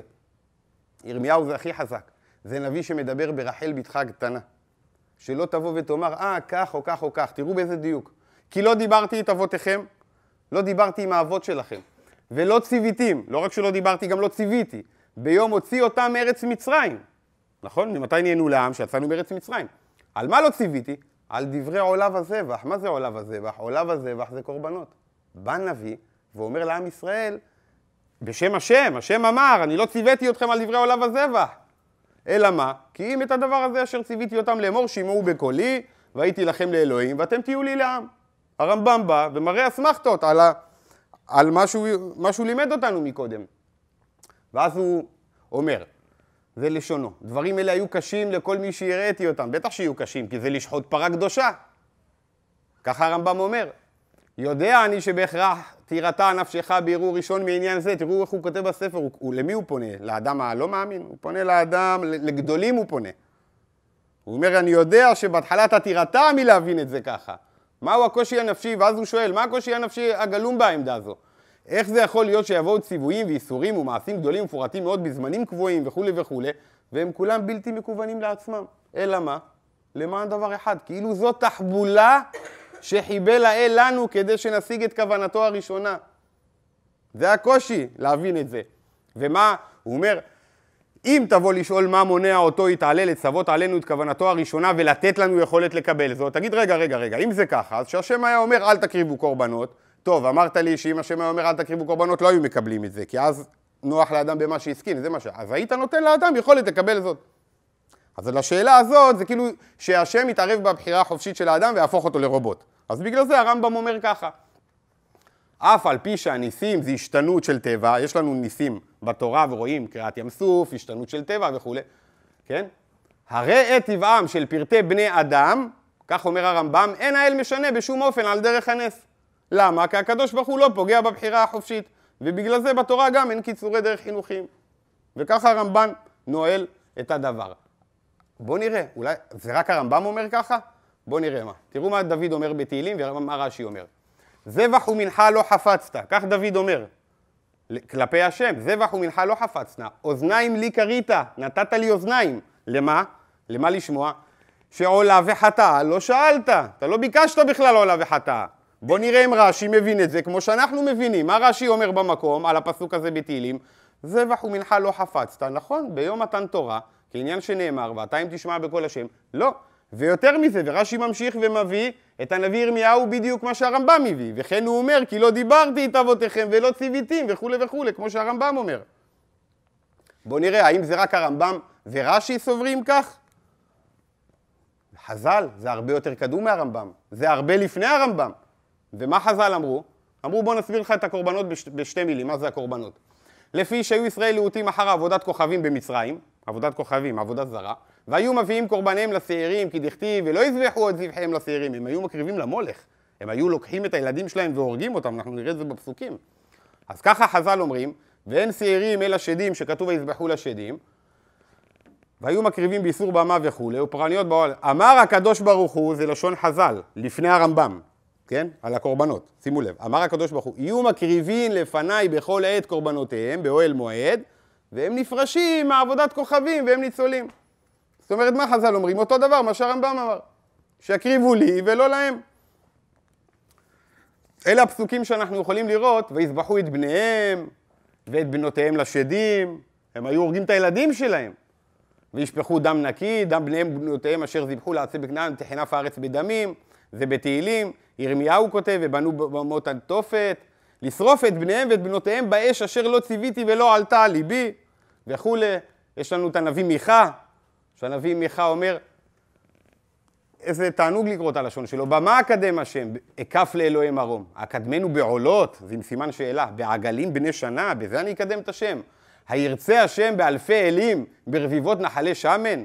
ירמיהו זה הכי חזק. זה נביא שמדבר ברחל בתך הקטנה. שלא תבוא ותאמר, אה, כך או כך או כך. תראו באיזה דיוק. כי לא דיברתי את אבותיכם, לא דיברתי עם האבות שלכם. ולא ציוויתים, לא רק שלא דיברתי, גם לא ציוויתי. ביום הוציא אותם מארץ מצרים. נכון? ממתי נהיינו לעם שיצאנו מארץ מצרים? על מה לא ציוויתי? על דברי עולה וזבח. מה זה עולה וזבח? עולה וזבח זה קורבנות. בא נביא ואומר לעם ישראל, בשם השם, השם אמר, אני לא ציוויתי אתכם על דברי עולה וזבח. אלא מה? כי אם את הדבר הזה אשר ציוויתי אותם לאמור שמעו בקולי, והייתי לכם לאלוהים, ואתם תהיו לי לעם. הרמב"ם בא ומראה אסמכתות על, ה... על מה, שהוא... מה שהוא לימד אותנו מקודם. ואז הוא אומר, זה לשונו, דברים אלה היו קשים לכל מי שהראיתי אותם, בטח שיהיו קשים, כי זה לשחוט פרה קדושה. ככה הרמב"ם אומר. יודע אני שבהכרח תירתע נפשך בירור ראשון מעניין זה, תראו איך הוא כותב בספר, הוא, הוא, למי הוא פונה? לאדם הלא מאמין? הוא פונה לאדם, לגדולים הוא פונה. הוא אומר, אני יודע שבהתחלה אתה תירתע מלהבין את זה ככה. מהו הקושי הנפשי? ואז הוא שואל, מה הקושי הנפשי הגלום בעמדה הזו? איך זה יכול להיות שיבואו ציוויים ואיסורים ומעשים גדולים ומפורטים מאוד בזמנים קבועים וכולי וכולי, והם כולם בלתי מקוונים לעצמם? אלא מה? למען דבר אחד, כאילו זו תחבולה שחיבל האל לנו כדי שנשיג את כוונתו הראשונה. זה הקושי להבין את זה. ומה, הוא אומר, אם תבוא לשאול מה מונע אותו יתעלה לצוות עלינו את כוונתו הראשונה ולתת לנו יכולת לקבל זאת, תגיד רגע, רגע, רגע, אם זה ככה, אז שהשם היה אומר אל תקריבו קורבנות, טוב, אמרת לי שאם השם היה אומר אל תקריבו קורבנות לא היו מקבלים את זה, כי אז נוח לאדם במה שהסכים, זה מה ש... אז היית נותן לאדם יכולת לקבל זאת. אז לשאלה הזאת זה כאילו שהשם יתערב בבחירה החופשית של האדם ויהפוך אותו לרובוט. אז בגלל זה הרמב"ם אומר ככה. אף על פי שהניסים זה השתנות של טבע, יש לנו ניסים בתורה ורואים קריעת ים סוף, השתנות של טבע וכולי, כן? הרי את טבעם של פרטי בני אדם, כך אומר הרמב"ם, אין האל משנה בשום אופן על דרך הנס. למה? כי הקדוש ברוך הוא לא פוגע בבחירה החופשית, ובגלל זה בתורה גם אין קיצורי דרך חינוכיים. וככה הרמב"ן נועל את הדבר. בואו נראה, אולי זה רק הרמב"ם אומר ככה? בואו נראה מה. תראו מה דוד אומר בתהילים ומה רש"י אומר. זבח ומנחה לא חפצת, כך דוד אומר. כלפי השם, זבח ומנחה לא חפצת, אוזניים לי כרית, נתת לי אוזניים. למה? למה לשמוע? שעולה וחטאה, לא שאלת, אתה לא ביקשת בכלל עולה וחטאה. בוא נראה אם רש"י מבין את זה כמו שאנחנו מבינים. מה רש"י אומר במקום על הפסוק הזה בתהילים? זבח ומנחה לא חפצת, נכון? ביום מתן תורה, כעניין שנאמר, ואתה אם תשמע בקול השם, לא. ויותר מזה, ורש"י ממשיך ומביא את הנביא ירמיהו בדיוק מה שהרמב"ם הביא, וכן הוא אומר, כי לא דיברתי את אבותיכם ולא ציוויתים וכולי וכולי, כמו שהרמב"ם אומר. בואו נראה, האם זה רק הרמב"ם ורש"י סוברים כך? חז"ל, זה הרבה יותר קדום מהרמב"ם, זה הרבה לפני הרמב"ם. ומה חז"ל אמרו? אמרו בואו נסביר לך את הקורבנות בש... בשתי מילים, מה זה הקורבנות? לפי שהיו ישראל להוטים אחר עבודת כוכבים במצרים, עבודת כוכבים, עבודה זרה, והיו מביאים קורבניהם לשעירים, כי דכתיב, ולא יזבחו את זבחיהם לשעירים, הם היו מקריבים למולך. הם היו לוקחים את הילדים שלהם והורגים אותם, אנחנו נראה את זה בפסוקים. אז ככה חז"ל אומרים, ואין שעירים אלא שדים, שכתוב ויזבחו לשדים, והיו מקריבים באיסור במה וכולי, ופרעניות באוהל. אמר הקדוש ברוך הוא, זה לשון חז"ל, לפני הרמב"ם, כן? על הקורבנות. שימו לב, אמר הקדוש ברוך הוא, יהיו מקריבים לפניי בכל עת קורבנותיהם, באוהל מועד, והם נפרשים מעבודת כוכבים והם ניצולים. זאת אומרת, מה חז"ל אומרים? אותו דבר, מה שהרמב"ם אמר. שיקריבו לי ולא להם. אלה הפסוקים שאנחנו יכולים לראות, ויזבחו את בניהם ואת בנותיהם לשדים, הם היו הורגים את הילדים שלהם. וישפכו דם נקי, דם בניהם ובנותיהם אשר זיבחו לעצי בכנען, תחנף הארץ בדמים. זה בתהילים, ירמיהו כותב, ובנו במות עד תופת, לשרוף את בניהם ואת בנותיהם באש אשר לא ציוויתי ולא עלתה על ליבי, וכולי. יש לנו את הנביא מיכה, שהנביא מיכה אומר, איזה תענוג לקרוא את הלשון שלו, במה אקדם השם? אקף לאלוהים ערום. אקדמנו בעולות, זה עם סימן שאלה, בעגלים בני שנה, בזה אני אקדם את השם. הירצה השם באלפי אלים, ברביבות נחלי שמן?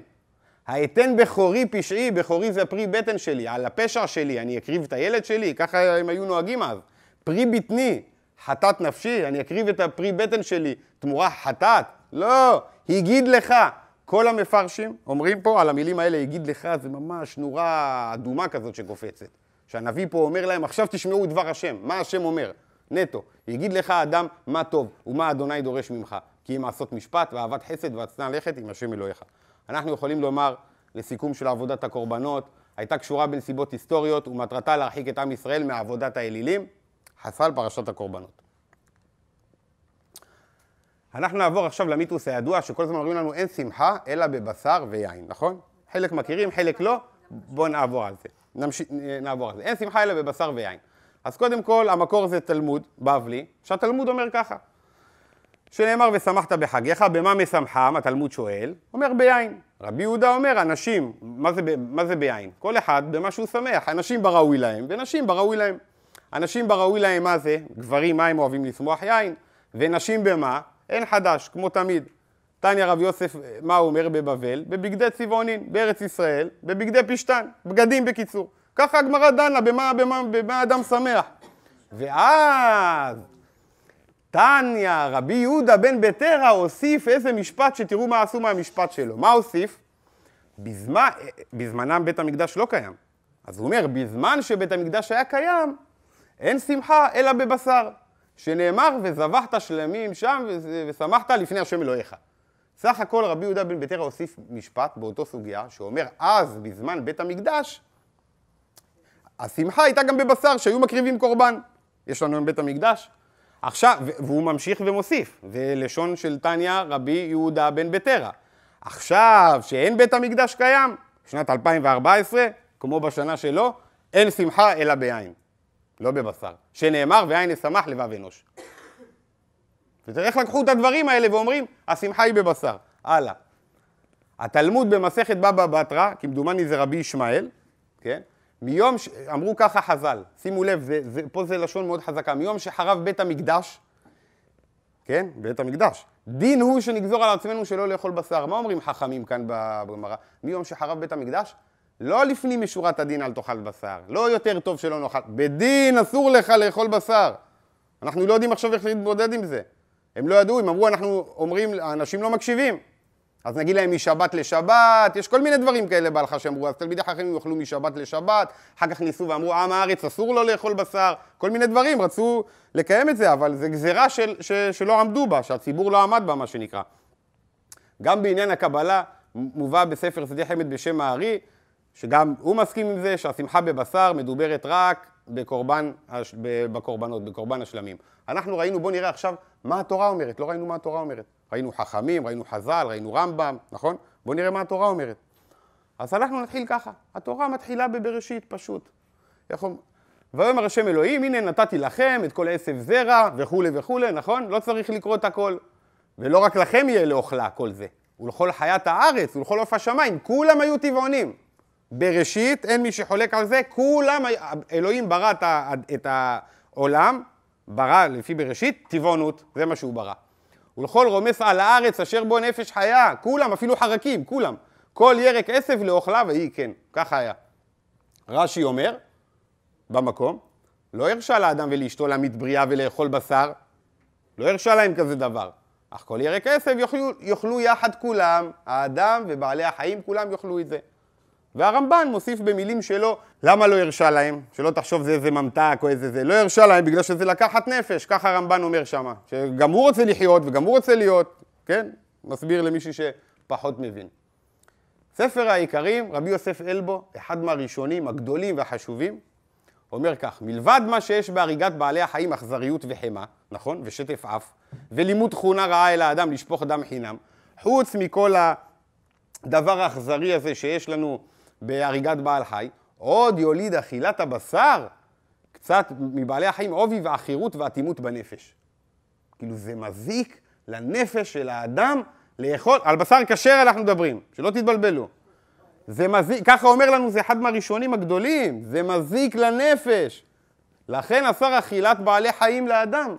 האתן בכורי פשעי, בכורי זה פרי בטן שלי, על הפשע שלי, אני אקריב את הילד שלי, ככה הם היו נוהגים אז. פרי בטני, חטאת נפשי, אני אקריב את הפרי בטן שלי תמורה חטאת? לא, הגיד לך. כל המפרשים אומרים פה על המילים האלה, הגיד לך, זה ממש נורה אדומה כזאת שקופצת. שהנביא פה אומר להם, עכשיו תשמעו את דבר השם, מה השם אומר, נטו. יגיד לך אדם מה טוב ומה אדוני דורש ממך, כי אם עשות משפט ואהבת חסד ועצנה לכת עם השם אלוהיך. אנחנו יכולים לומר, לסיכום של עבודת הקורבנות, הייתה קשורה בנסיבות היסטוריות ומטרתה להרחיק את עם ישראל מעבודת האלילים, חסל פרשת הקורבנות. אנחנו נעבור עכשיו למיתוס הידוע שכל הזמן אומרים לנו אין שמחה אלא בבשר ויין, נכון? חלק מכירים, חלק לא, בואו נעבור על זה. נמש... נעבור על זה. אין שמחה אלא בבשר ויין. אז קודם כל, המקור זה תלמוד, בבלי, שהתלמוד אומר ככה, שנאמר ושמחת בחגיך, במה משמחם? התלמוד שואל, אומר ביין. רבי יהודה אומר, אנשים, מה זה, מה זה ביין? כל אחד במה שהוא שמח, אנשים בראוי להם ונשים בראוי להם. אנשים בראוי להם מה זה? גברים מה הם אוהבים לשמוח? יין. ונשים במה? אין חדש, כמו תמיד. תניא רב יוסף, מה הוא אומר בבבל? בבגדי צבעונין, בארץ ישראל, בבגדי פשתן, בגדים בקיצור. ככה הגמרא דנה, במה, במה, במה אדם שמח. ואז תניא, רבי יהודה בן ביתרא הוסיף איזה משפט שתראו מה עשו מהמשפט שלו. מה הוסיף? בזמן, בזמנם בית המקדש לא קיים. אז הוא אומר, בזמן שבית המקדש היה קיים, אין שמחה אלא בבשר. שנאמר, וזבחת שלמים שם ושמחת לפני השם אלוהיך. סך הכל רבי יהודה בן ביתרא הוסיף משפט באותו סוגיה, שאומר, אז בזמן בית המקדש, השמחה הייתה גם בבשר, שהיו מקריבים קורבן. יש לנו היום בית המקדש, עכשיו, והוא ממשיך ומוסיף, זה לשון של תניא רבי יהודה בן בטרה. עכשיו שאין בית המקדש קיים, שנת 2014, כמו בשנה שלו, אין שמחה אלא ביין, לא בבשר. שנאמר, ויין ישמח לבב אנוש. ואיך לקחו את הדברים האלה ואומרים, השמחה היא בבשר. הלאה. התלמוד במסכת בבא בתרא, כמדומני זה רבי ישמעאל, כן? מיום, ש... אמרו ככה חז"ל, שימו לב, זה, זה, פה זה לשון מאוד חזקה, מיום שחרב בית המקדש, כן, בית המקדש, דין הוא שנגזור על עצמנו שלא לאכול בשר. מה אומרים חכמים כאן בגמרא? מיום שחרב בית המקדש, לא לפנים משורת הדין אל תאכל בשר, לא יותר טוב שלא נאכל, בדין אסור לך לאכול בשר. אנחנו לא יודעים עכשיו איך להתמודד עם זה. הם לא ידעו, הם אמרו, אנחנו אומרים, האנשים לא מקשיבים. אז נגיד להם משבת לשבת, יש כל מיני דברים כאלה בהלכה שאמרו, אז תלמידי חכמים יאכלו משבת לשבת, אחר כך ניסו ואמרו, עם הארץ אסור לו לאכול בשר, כל מיני דברים, רצו לקיים את זה, אבל זו גזירה של, ש, שלא עמדו בה, שהציבור לא עמד בה, מה שנקרא. גם בעניין הקבלה, מובא בספר שדה חמד בשם הארי, שגם הוא מסכים עם זה שהשמחה בבשר מדוברת רק בקורבן, בקורבנות, בקורבן השלמים. אנחנו ראינו, בואו נראה עכשיו מה התורה אומרת, לא ראינו מה התורה אומרת. ראינו חכמים, ראינו חז"ל, ראינו רמב"ם, נכון? בואו נראה מה התורה אומרת. אז אנחנו נתחיל ככה, התורה מתחילה בבראשית פשוט. איך אומרים? ויאמר השם אלוהים, הנה נתתי לכם את כל עשב זרע וכולי וכולי, נכון? לא צריך לקרוא את הכל. ולא רק לכם יהיה לאוכלה כל זה, ולכל חיית הארץ ולכל עוף השמיים, כולם היו טבעונים. בראשית, אין מי שחולק על זה, כולם, אלוהים ברא את העולם, ברא לפי בראשית, טבעונות, זה מה שהוא ברא. ולכל רומס על הארץ אשר בו נפש חיה, כולם, אפילו חרקים, כולם. כל ירק עשב לאוכלה ויהי כן, ככה היה. רש"י אומר, במקום, לא הרשה לאדם ולאשתו להמית בריאה ולאכול בשר, לא הרשה להם כזה דבר. אך כל ירק עשב יאכלו, יאכלו יחד כולם, האדם ובעלי החיים כולם יאכלו את זה. והרמב"ן מוסיף במילים שלו, למה לא הרשה להם? שלא תחשוב זה איזה ממתק או איזה זה. לא הרשה להם בגלל שזה לקחת נפש, ככה הרמב"ן אומר שמה. שגם הוא רוצה לחיות וגם הוא רוצה להיות, כן? מסביר למישהו שפחות מבין. ספר העיקרים, רבי יוסף אלבו, אחד מהראשונים הגדולים והחשובים, אומר כך, מלבד מה שיש בהריגת בעלי החיים אכזריות וחמה, נכון? ושטף אף, ולימוד תכונה רעה אל האדם לשפוך דם חינם, חוץ מכל הדבר האכזרי הזה שיש לנו בהריגת בעל חי, עוד יוליד אכילת הבשר קצת מבעלי החיים עובי ועכירות ואטימות בנפש. כאילו זה מזיק לנפש של האדם לאכול, על בשר כשר אנחנו מדברים, שלא תתבלבלו. זה מזיק, ככה אומר לנו, זה אחד מהראשונים הגדולים, זה מזיק לנפש. לכן אסר אכילת בעלי חיים לאדם.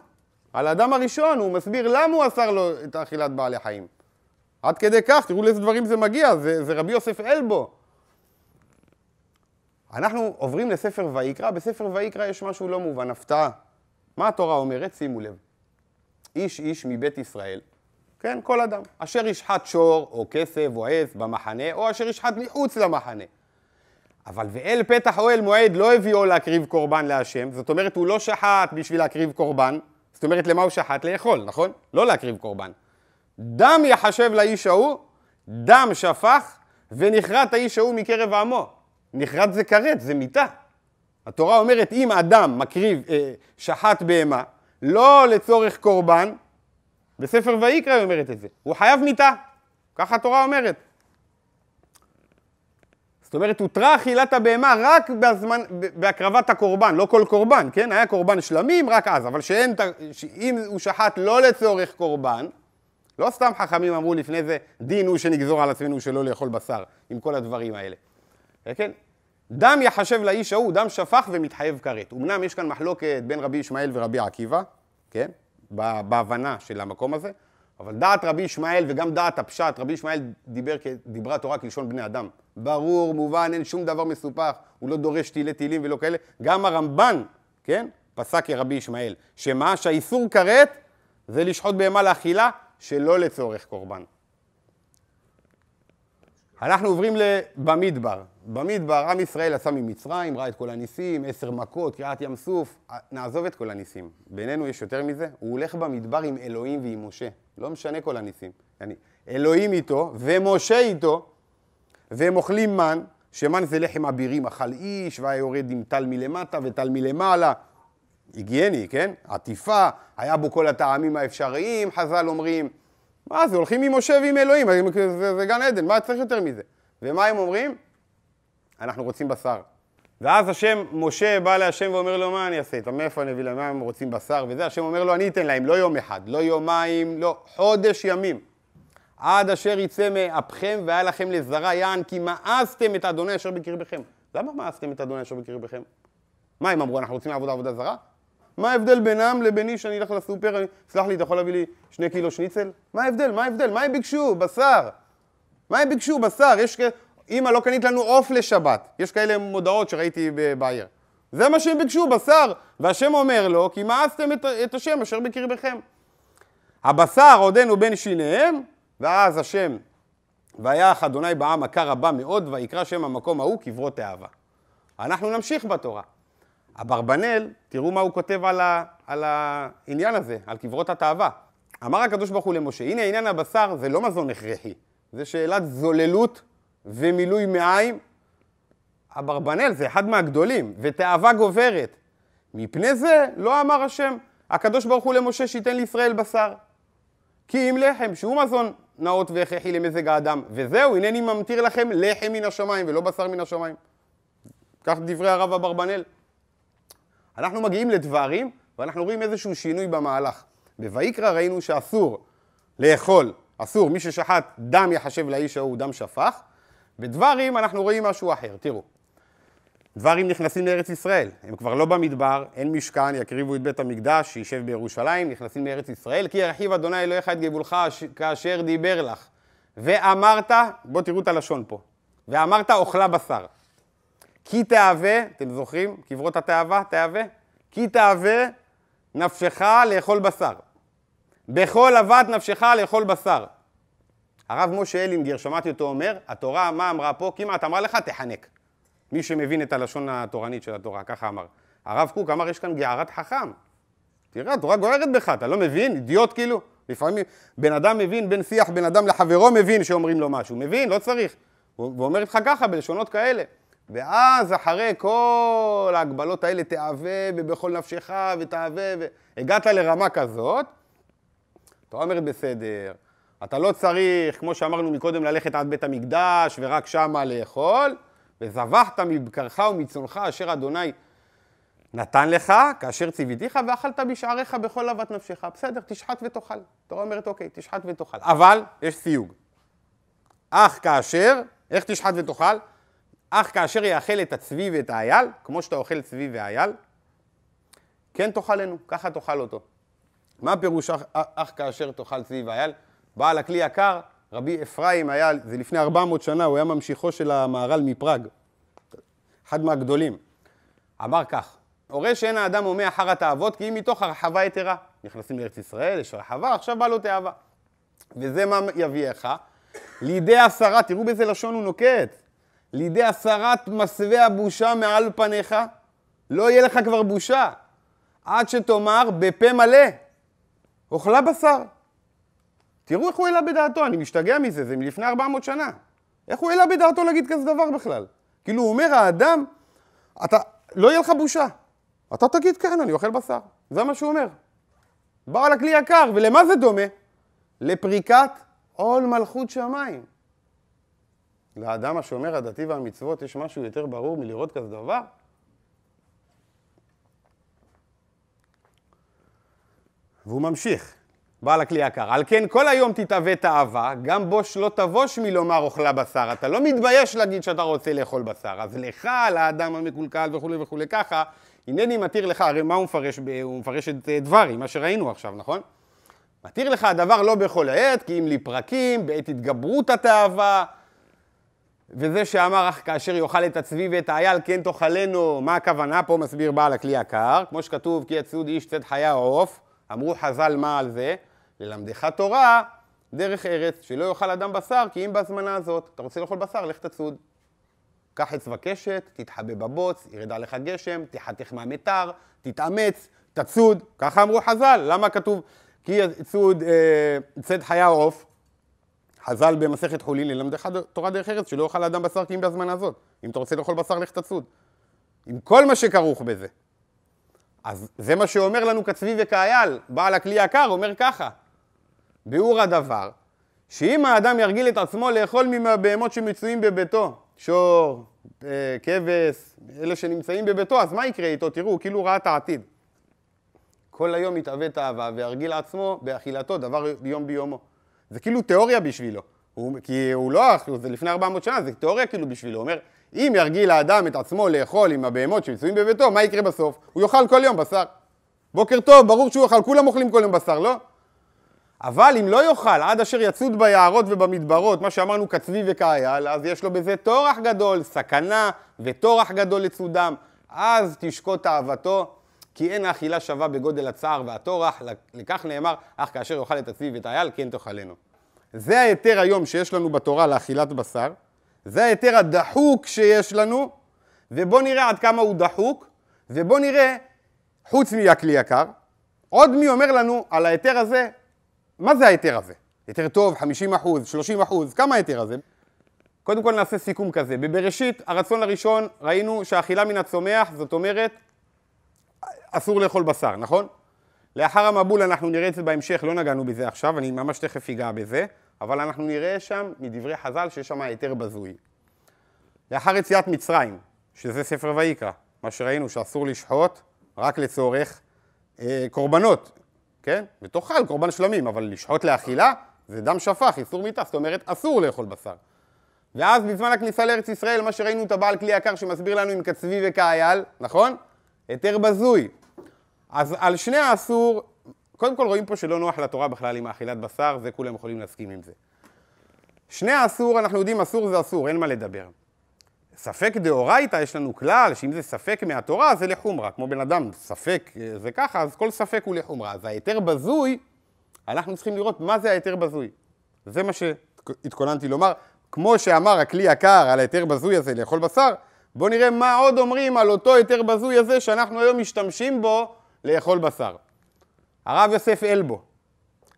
על האדם הראשון, הוא מסביר למה הוא אסר לו את אכילת בעלי חיים. עד כדי כך, תראו לאיזה דברים זה מגיע, זה, זה רבי יוסף אלבו, אנחנו עוברים לספר ויקרא, בספר ויקרא יש משהו לא מובן, הפתעה. מה התורה אומרת? שימו לב. איש איש מבית ישראל, כן, כל אדם, אשר ישחט שור או כסף או עז במחנה, או אשר ישחט מחוץ למחנה. אבל ואל פתח אוהל מועד לא הביאו להקריב קורבן להשם, זאת אומרת הוא לא שחט בשביל להקריב קורבן, זאת אומרת למה הוא שחט? לאכול, נכון? לא להקריב קורבן. דם יחשב לאיש ההוא, דם שפך, ונכרת האיש ההוא מקרב עמו. נחרט זה כרת, זה מיתה. התורה אומרת, אם אדם מקריב, אה, שחט בהמה, לא לצורך קורבן, בספר ויקרא היא אומרת את זה, הוא חייב מיתה. ככה התורה אומרת. זאת אומרת, הותרה אכילת הבהמה רק בזמן, בהקרבת הקורבן, לא כל קורבן, כן? היה קורבן שלמים רק אז, אבל שאין, שאם הוא שחט לא לצורך קורבן, לא סתם חכמים אמרו לפני זה, דין הוא שנגזור על עצמנו שלא לאכול בשר, עם כל הדברים האלה. כן? דם יחשב לאיש ההוא, דם שפך ומתחייב כרת. אמנם יש כאן מחלוקת בין רבי ישמעאל ורבי עקיבא, כן? בהבנה של המקום הזה, אבל דעת רבי ישמעאל וגם דעת הפשט, רבי ישמעאל דיבר, כדיברה תורה כלשון בני אדם. ברור, מובן, אין שום דבר מסופח, הוא לא דורש תהילי תהילים ולא כאלה. גם הרמב"ן, כן? פסק כרבי ישמעאל, שמה שהאיסור כרת זה לשחוט בהמה לאכילה שלא לצורך קורבן. אנחנו עוברים לבמדבר. במדבר, עם ישראל עשה ממצרים, ראה את כל הניסים, עשר מכות, קריעת ים סוף. נעזוב את כל הניסים. בינינו יש יותר מזה. הוא הולך במדבר עם אלוהים ועם משה. לא משנה כל הניסים. يعني, אלוהים איתו, ומשה איתו, והם אוכלים מן, שמן זה לחם אבירים אכל איש, והיה יורד עם טל מלמטה וטל מלמעלה. היגייני, כן? עטיפה, היה בו כל הטעמים האפשריים, חז"ל אומרים. מה זה, הולכים עם משה ועם אלוהים, זה, זה גן עדן, מה צריך יותר מזה? ומה הם אומרים? אנחנו רוצים בשר. ואז השם, משה בא להשם ואומר לו, מה אני אעשה איתם? מאיפה אני אביא להם? מה הם רוצים בשר? וזה, השם אומר לו, אני אתן להם, לא יום אחד, לא יומיים, לא, חודש ימים. עד אשר יצא מאפכם והיה לכם לזרע יען, כי מאסתם את אדוני אשר בקרבכם. למה מאסתם את אדוני אשר בקרבכם? מה הם אמרו, אנחנו רוצים לעבוד עבודה זרה? מה ההבדל בינם לביני שאני אלך לסופר, אני... סלח לי, אתה יכול להביא לי שני קילו שניצל? מה ההבדל? מה ההבדל? מה הם ביקשו? בשר. מה הם ביקשו? בשר. יש כאלה, אמא, לא קנית לנו עוף לשבת. יש כאלה מודעות שראיתי בבייר. זה מה שהם ביקשו, בשר. והשם אומר לו, כי מאסתם את, את השם אשר בקרבכם. הבשר עודנו בין שיניהם, ואז השם, ויח אדוני בעם מכה רבה מאוד, ויקרא שם המקום ההוא קברות אהבה. אנחנו נמשיך בתורה. אברבנאל, תראו מה הוא כותב על, ה, על העניין הזה, על קברות התאווה. אמר הקדוש ברוך הוא למשה, הנה עניין הבשר זה לא מזון הכרחי, זה שאלת זוללות ומילוי מעיים. אברבנאל זה אחד מהגדולים, ותאווה גוברת. מפני זה לא אמר השם, הקדוש ברוך הוא למשה שייתן לישראל בשר. כי אם לחם, שהוא מזון נאות והכרחי למזג האדם, וזהו, הנני ממטיר לכם לחם מן השמיים ולא בשר מן השמיים. כך דברי הרב אברבנאל. אנחנו מגיעים לדברים, ואנחנו רואים איזשהו שינוי במהלך. בויקרא ראינו שאסור לאכול, אסור, מי ששחט דם יחשב לאיש ההוא דם שפך. בדברים אנחנו רואים משהו אחר, תראו. דברים נכנסים לארץ ישראל, הם כבר לא במדבר, אין משכן, יקריבו את בית המקדש, שישב בירושלים, נכנסים לארץ ישראל, כי ירחיב אדוני אלוהיך את גבולך כאשר דיבר לך. ואמרת, בוא תראו את הלשון פה, ואמרת אוכלה בשר. כי תאווה, אתם זוכרים? קברות התאווה, תאווה? כי תאווה נפשך לאכול בשר. בכל אהבת נפשך לאכול בשר. הרב משה אלינגר, שמעתי אותו אומר, התורה, מה אמרה פה? כמעט אמרה לך, תחנק. מי שמבין את הלשון התורנית של התורה, ככה אמר. הרב קוק אמר, יש כאן גערת חכם. תראה, התורה גוערת בך, אתה לא מבין? אידיוט כאילו. לפעמים בן אדם מבין, בן שיח בן אדם לחברו מבין שאומרים לו משהו. מבין, לא צריך. הוא אומר איתך ככה, בלשונות כאלה. ואז אחרי כל ההגבלות האלה, תאווה ובכל נפשך ותאווה, ו... הגעת לרמה כזאת, אתה אומר בסדר, אתה לא צריך, כמו שאמרנו מקודם, ללכת עד בית המקדש ורק שמה לאכול, וזבחת מבקרך ומצונך אשר אדוני נתן לך, כאשר ציוויתיך, ואכלת בשעריך בכל אהבת נפשך. בסדר, תשחט ותאכל. התורה אומרת, אוקיי, תשחט ותאכל. אבל, יש סיוג. אך כאשר, איך תשחט ותאכל? אך כאשר יאכל את הצבי ואת האייל, כמו שאתה אוכל צבי ואייל, כן תאכלנו, ככה תאכל אותו. מה פירוש אך, אך כאשר תאכל צבי ואייל? בעל הכלי יקר, רבי אפרים היה, זה לפני 400 שנה, הוא היה ממשיכו של המהר"ל מפראג, אחד מהגדולים. אמר כך, הורה שאין האדם הומה אחר התאוות, כי אם מתוך הרחבה יתרה. נכנסים לארץ ישראל, יש רחבה, עכשיו בא לו תאווה. וזה מה יביאך? לידי עשרה, תראו באיזה לשון הוא נוקט. לידי הסרת מסווה הבושה מעל פניך, לא יהיה לך כבר בושה, עד שתאמר בפה מלא, אוכלה בשר. תראו איך הוא העלה בדעתו, אני משתגע מזה, זה מלפני 400 שנה. איך הוא העלה בדעתו להגיד כזה דבר בכלל? כאילו, הוא אומר, האדם, אתה, לא יהיה לך בושה. אתה תגיד, כן, אני אוכל בשר. זה מה שהוא אומר. בעל הכלי יקר, ולמה זה דומה? לפריקת עול מלכות שמיים. לאדם השומר הדתי והמצוות יש משהו יותר ברור מלראות כזה דבר? והוא ממשיך, בעל הכלי יקר, על כן כל היום תתאווה תאווה, גם בוש לא תבוש מלומר אוכלה בשר. אתה לא מתבייש להגיד שאתה רוצה לאכול בשר. אז לך, לאדם המקולקל וכולי וכולי ככה, הנני מתיר לך, הרי מה הוא מפרש? הוא מפרש את אה, דברי, מה שראינו עכשיו, נכון? מתיר לך הדבר לא בכל העת, כי אם לפרקים, בעת התגברות התאווה, וזה שאמר אך כאשר יאכל את הצבי ואת האייל כן תאכלנו, מה הכוונה פה מסביר בעל הכלי יקר, כמו שכתוב כי יצוד איש צד חיה עוף, אמרו חז"ל מה על זה? ללמדך תורה דרך ארץ, שלא יאכל אדם בשר כי אם בהזמנה הזאת, אתה רוצה לאכול בשר לך תצוד. קח עץ וקשת, תתחבא בבוץ, ירד עליך גשם, תחתך מהמתר, תתאמץ, תצוד, ככה אמרו חז"ל, למה כתוב כי יצוד אה, צד חיה עוף? חז"ל במסכת חולין ללמדך תורה דרך ארץ, שלא יאכל אדם בשר כי אם בהזמנה הזאת. אם אתה רוצה לאכול בשר, לך תצוד. עם כל מה שכרוך בזה. אז זה מה שאומר לנו כצבי וכאייל, בעל הכלי יקר, אומר ככה, ביאור הדבר, שאם האדם ירגיל את עצמו לאכול מהבהמות שמצויים בביתו, שור, אה, כבש, אלה שנמצאים בביתו, אז מה יקרה איתו? תראו, כאילו הוא ראה את העתיד. כל היום יתעוות אהבה וירגיל עצמו באכילתו דבר יום ביומו. זה כאילו תיאוריה בשבילו. הוא, כי הוא לא אח, זה לפני 400 שנה, זה תיאוריה כאילו בשבילו. הוא אומר, אם ירגיל האדם את עצמו לאכול עם הבהמות שמצויים בביתו, מה יקרה בסוף? הוא יאכל כל יום בשר. בוקר טוב, ברור שהוא יאכל, כולם אוכלים כל יום בשר, לא? אבל אם לא יאכל עד אשר יצוד ביערות ובמדברות, מה שאמרנו כצבי וכאייל, אז יש לו בזה טורח גדול, סכנה וטורח גדול לצודם, אז תשקוט אהבתו כי אין האכילה שווה בגודל הצער והטורח, לכך נאמר, אך כאשר יאכל את הצבי ואת האייל, כן תאכלנו. זה ההיתר היום שיש לנו בתורה לאכילת בשר, זה ההיתר הדחוק שיש לנו, ובוא נראה עד כמה הוא דחוק, ובוא נראה, חוץ מהכלי יקר, עוד מי אומר לנו על ההיתר הזה, מה זה ההיתר הזה? היתר טוב, 50 אחוז, 30 אחוז, כמה ההיתר הזה? קודם כל נעשה סיכום כזה. בבראשית, הרצון הראשון, ראינו שאכילה מן הצומח, זאת אומרת, אסור לאכול בשר, נכון? לאחר המבול אנחנו נראה את זה בהמשך, לא נגענו בזה עכשיו, אני ממש תכף אגע בזה, אבל אנחנו נראה שם מדברי חז"ל שיש שם היתר בזוי. לאחר יציאת מצרים, שזה ספר ויקרא, מה שראינו שאסור לשחוט רק לצורך אה, קורבנות, כן? ותאכל קורבן שלמים, אבל לשחוט לאכילה זה דם שפך, איסור מיטה, זאת אומרת אסור לאכול בשר. ואז בזמן הכניסה לארץ ישראל, מה שראינו את הבעל כלי יקר שמסביר לנו עם קצבי וקהייל, נכון? היתר בזוי, אז על שני האסור, קודם כל רואים פה שלא נוח לתורה בכלל עם האכילת בשר, זה כולם יכולים להסכים עם זה. שני האסור, אנחנו יודעים, אסור זה אסור, אין מה לדבר. ספק דאורייתא, יש לנו כלל, שאם זה ספק מהתורה, זה לחומרה. כמו בן אדם, ספק אה, זה ככה, אז כל ספק הוא לחומרה. אז ההיתר בזוי, אנחנו צריכים לראות מה זה ההיתר בזוי. זה מה שהתכוננתי לומר. כמו שאמר הכלי יקר על ההיתר בזוי הזה לאכול בשר, בואו נראה מה עוד אומרים על אותו היתר בזוי הזה שאנחנו היום משתמשים בו לאכול בשר. הרב יוסף אלבו,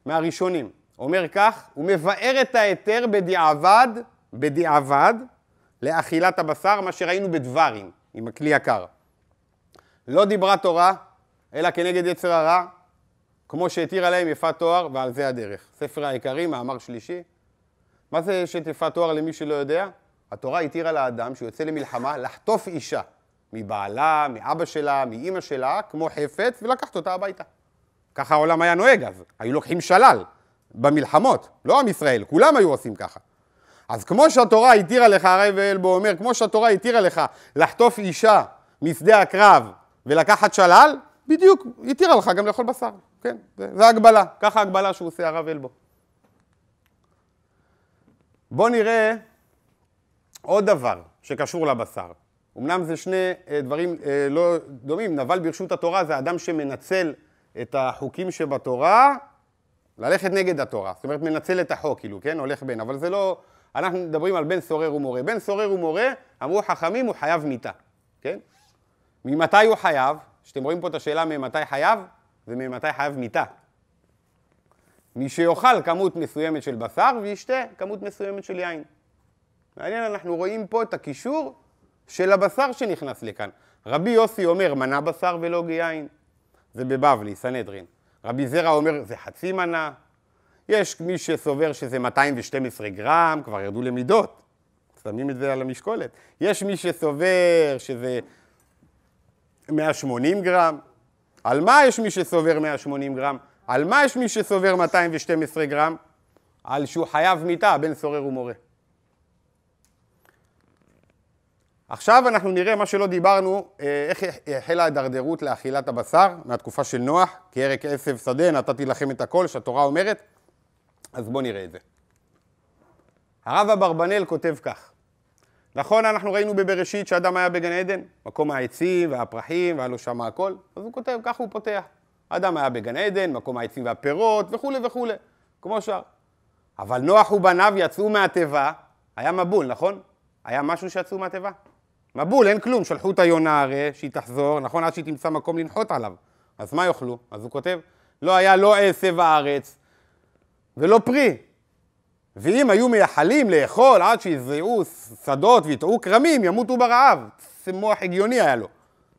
מהראשונים, אומר כך, הוא מבאר את ההיתר בדיעבד, בדיעבד, לאכילת הבשר, מה שראינו בדברים, עם הכלי הקר. לא דיברה תורה, אלא כנגד יצר הרע, כמו שהתירה להם יפת תואר, ועל זה הדרך. ספר העיקרי, מאמר שלישי. מה זה שאת יפת תואר למי שלא יודע? התורה התירה לאדם שיוצא למלחמה לחטוף אישה. מבעלה, מאבא שלה, מאימא שלה, כמו חפץ, ולקחת אותה הביתה. ככה העולם היה נוהג אז, היו לוקחים שלל במלחמות, לא עם ישראל, כולם היו עושים ככה. אז כמו שהתורה התירה לך, הרי אלבו אומר, כמו שהתורה התירה לך לחטוף אישה משדה הקרב ולקחת שלל, בדיוק התירה לך גם לאכול בשר, כן? זה, זה הגבלה, ככה הגבלה שהוא עושה הרב אלבו. בוא נראה עוד דבר שקשור לבשר. אמנם זה שני אה, דברים אה, לא דומים, נבל ברשות התורה זה אדם שמנצל את החוקים שבתורה, ללכת נגד התורה. זאת אומרת, מנצל את החוק, כאילו, כן? הולך בין. אבל זה לא... אנחנו מדברים על בן סורר ומורה. בן סורר ומורה, אמרו חכמים, הוא חייב מיתה, כן? ממתי הוא חייב? שאתם רואים פה את השאלה ממתי חייב וממתי חייב מיתה. מי שיאכל כמות מסוימת של בשר וישתה כמות מסוימת של יין. מעניין, אנחנו רואים פה את הקישור של הבשר שנכנס לכאן. רבי יוסי אומר, מנה בשר ולא גיין. זה בבבלי, סנהדרין. רבי זרע אומר, זה חצי מנה. יש מי שסובר שזה 212 גרם, כבר ירדו למידות. שמים את זה על המשקולת. יש מי שסובר שזה 180 גרם. על מה יש מי שסובר 180 גרם? על מה יש מי שסובר 212 גרם? על שהוא חייב מיתה, בן סורר ומורה. עכשיו אנחנו נראה מה שלא דיברנו, אה, איך החלה ההידרדרות לאכילת הבשר מהתקופה של נוח, כי הרק עשב שדה נתתי לכם את הכל, שהתורה אומרת, אז בואו נראה את זה. הרב אברבנאל כותב כך: נכון, אנחנו ראינו בבראשית שאדם היה בגן עדן, מקום העצים והפרחים והיה לו שם הכל, אז הוא כותב, ככה הוא פותח. אדם היה בגן עדן, מקום העצים והפירות וכולי וכולי, כמו שאר. אבל נוח ובניו יצאו מהתיבה, היה מבול, נכון? היה משהו שיצאו מהתיבה? מבול, אין כלום, שלחו את היונה הרי, שהיא תחזור, נכון? עד שהיא תמצא מקום לנחות עליו. אז מה יאכלו? אז הוא כותב, לא היה לא עשב הארץ ולא פרי. ואם היו מייחלים לאכול עד שיזרעו שדות ויטעו כרמים, ימותו ברעב. זה מוח הגיוני היה לו,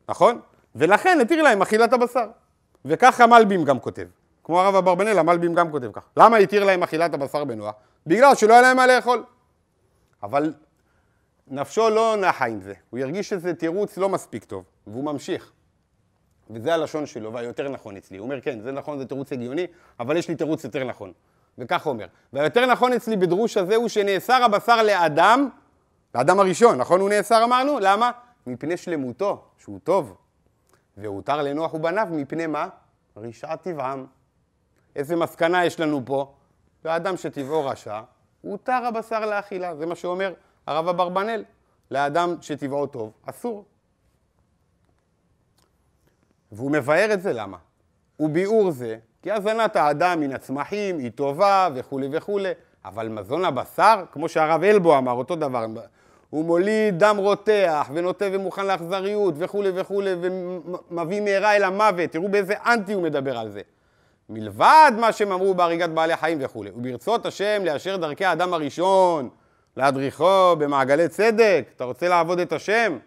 נכון? ולכן התיר להם אכילת הבשר. וכך המלבים גם כותב. כמו הרב אברבנאל, המלבים גם כותב כך. למה התיר להם אכילת הבשר בנוח? בגלל שלא היה להם מה לאכול. אבל נפשו לא נחה עם זה, הוא ירגיש שזה תירוץ לא מספיק טוב, והוא ממשיך. וזה הלשון שלו, והיותר נכון אצלי. הוא אומר, כן, זה נכון, זה תירוץ הגיוני, אבל יש לי תירוץ יותר נכון. וכך הוא אומר. והיותר נכון אצלי בדרוש הזה הוא שנאסר הבשר לאדם, לאדם הראשון, נכון? הוא נאסר אמרנו? למה? מפני שלמותו, שהוא טוב. והותר לנוח ובניו מפני מה? רשעת טבעם. איזה מסקנה יש לנו פה? והאדם שטבעו רשע, הותר הבשר לאכילה. זה מה שאומר הרב אברבנאל, לאדם שטבעו טוב, אסור. והוא מבאר את זה, למה? וביאור זה, כי הזנת האדם מן הצמחים היא טובה וכולי וכולי, אבל מזון הבשר, כמו שהרב אלבו אמר, אותו דבר, הוא מוליד דם רותח ונוטה ומוכן לאכזריות וכולי וכולי, ומביא מהרה אל המוות, תראו באיזה אנטי הוא מדבר על זה. מלבד מה שהם אמרו בהריגת בעלי חיים וכולי. וברצות השם לאשר דרכי האדם הראשון, להדריכו במעגלי צדק? אתה רוצה לעבוד את השם?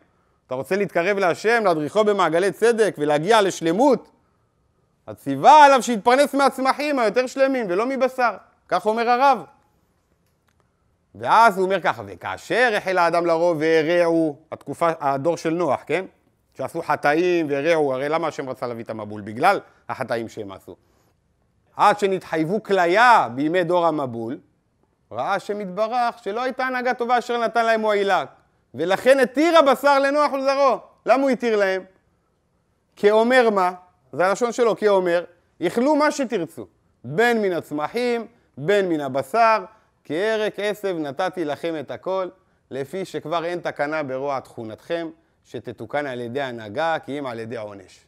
אתה רוצה להתקרב להשם, להדריכו במעגלי צדק ולהגיע לשלמות? אז ציווה עליו שיתפרנס מהצמחים היותר שלמים ולא מבשר, כך אומר הרב. ואז הוא אומר ככה, וכאשר החל האדם לרוב והרעו, התקופה, הדור של נוח, כן? שעשו חטאים והרעו, הרי למה השם רצה להביא את המבול? בגלל החטאים שהם עשו. עד שנתחייבו כליה בימי דור המבול, ראה השם יתברך שלא הייתה הנהגה טובה אשר נתן להם הוא העילק, ולכן התיר הבשר לנוח ולזרעו. למה הוא התיר להם? כאומר מה? זה הלשון שלו, כאומר, יאכלו מה שתרצו, בין מן הצמחים, בין מן הבשר, כערק עשב נתתי לכם את הכל, לפי שכבר אין תקנה ברוע תכונתכם, שתתוקן על ידי הנהגה, כי אם על ידי עונש.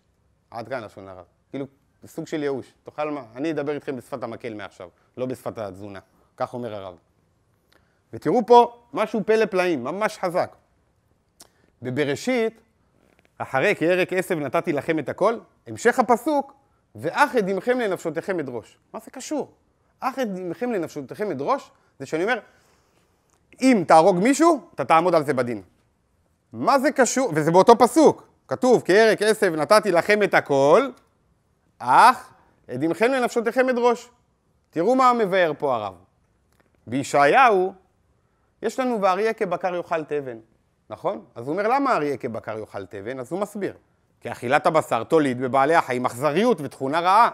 עד כאן לשון הרב. כאילו, סוג של ייאוש. תאכל מה? אני אדבר איתכם בשפת המקל מעכשיו, לא בשפת התזונה. כך אומר הרב. ותראו פה משהו פלא פלאים, ממש חזק. בבראשית, אחרי כי ירק עשב נתתי לכם את הכל, המשך הפסוק, ואח את דמכם לנפשותיכם אדרוש. מה זה קשור? אך את דמכם לנפשותיכם אדרוש, זה שאני אומר, אם תהרוג מישהו, אתה תעמוד על זה בדין. מה זה קשור? וזה באותו פסוק, כתוב, כי ירק עשב נתתי לכם את הכל, אך את דמכם לנפשותיכם אדרוש. תראו מה מבאר פה הרב. בישעיהו, יש לנו ואריה כבקר יאכל תבן, נכון? אז הוא אומר, למה אריה כבקר יאכל תבן? אז הוא מסביר. כי אכילת הבשר תוליד בבעלי החיים אכזריות ותכונה רעה.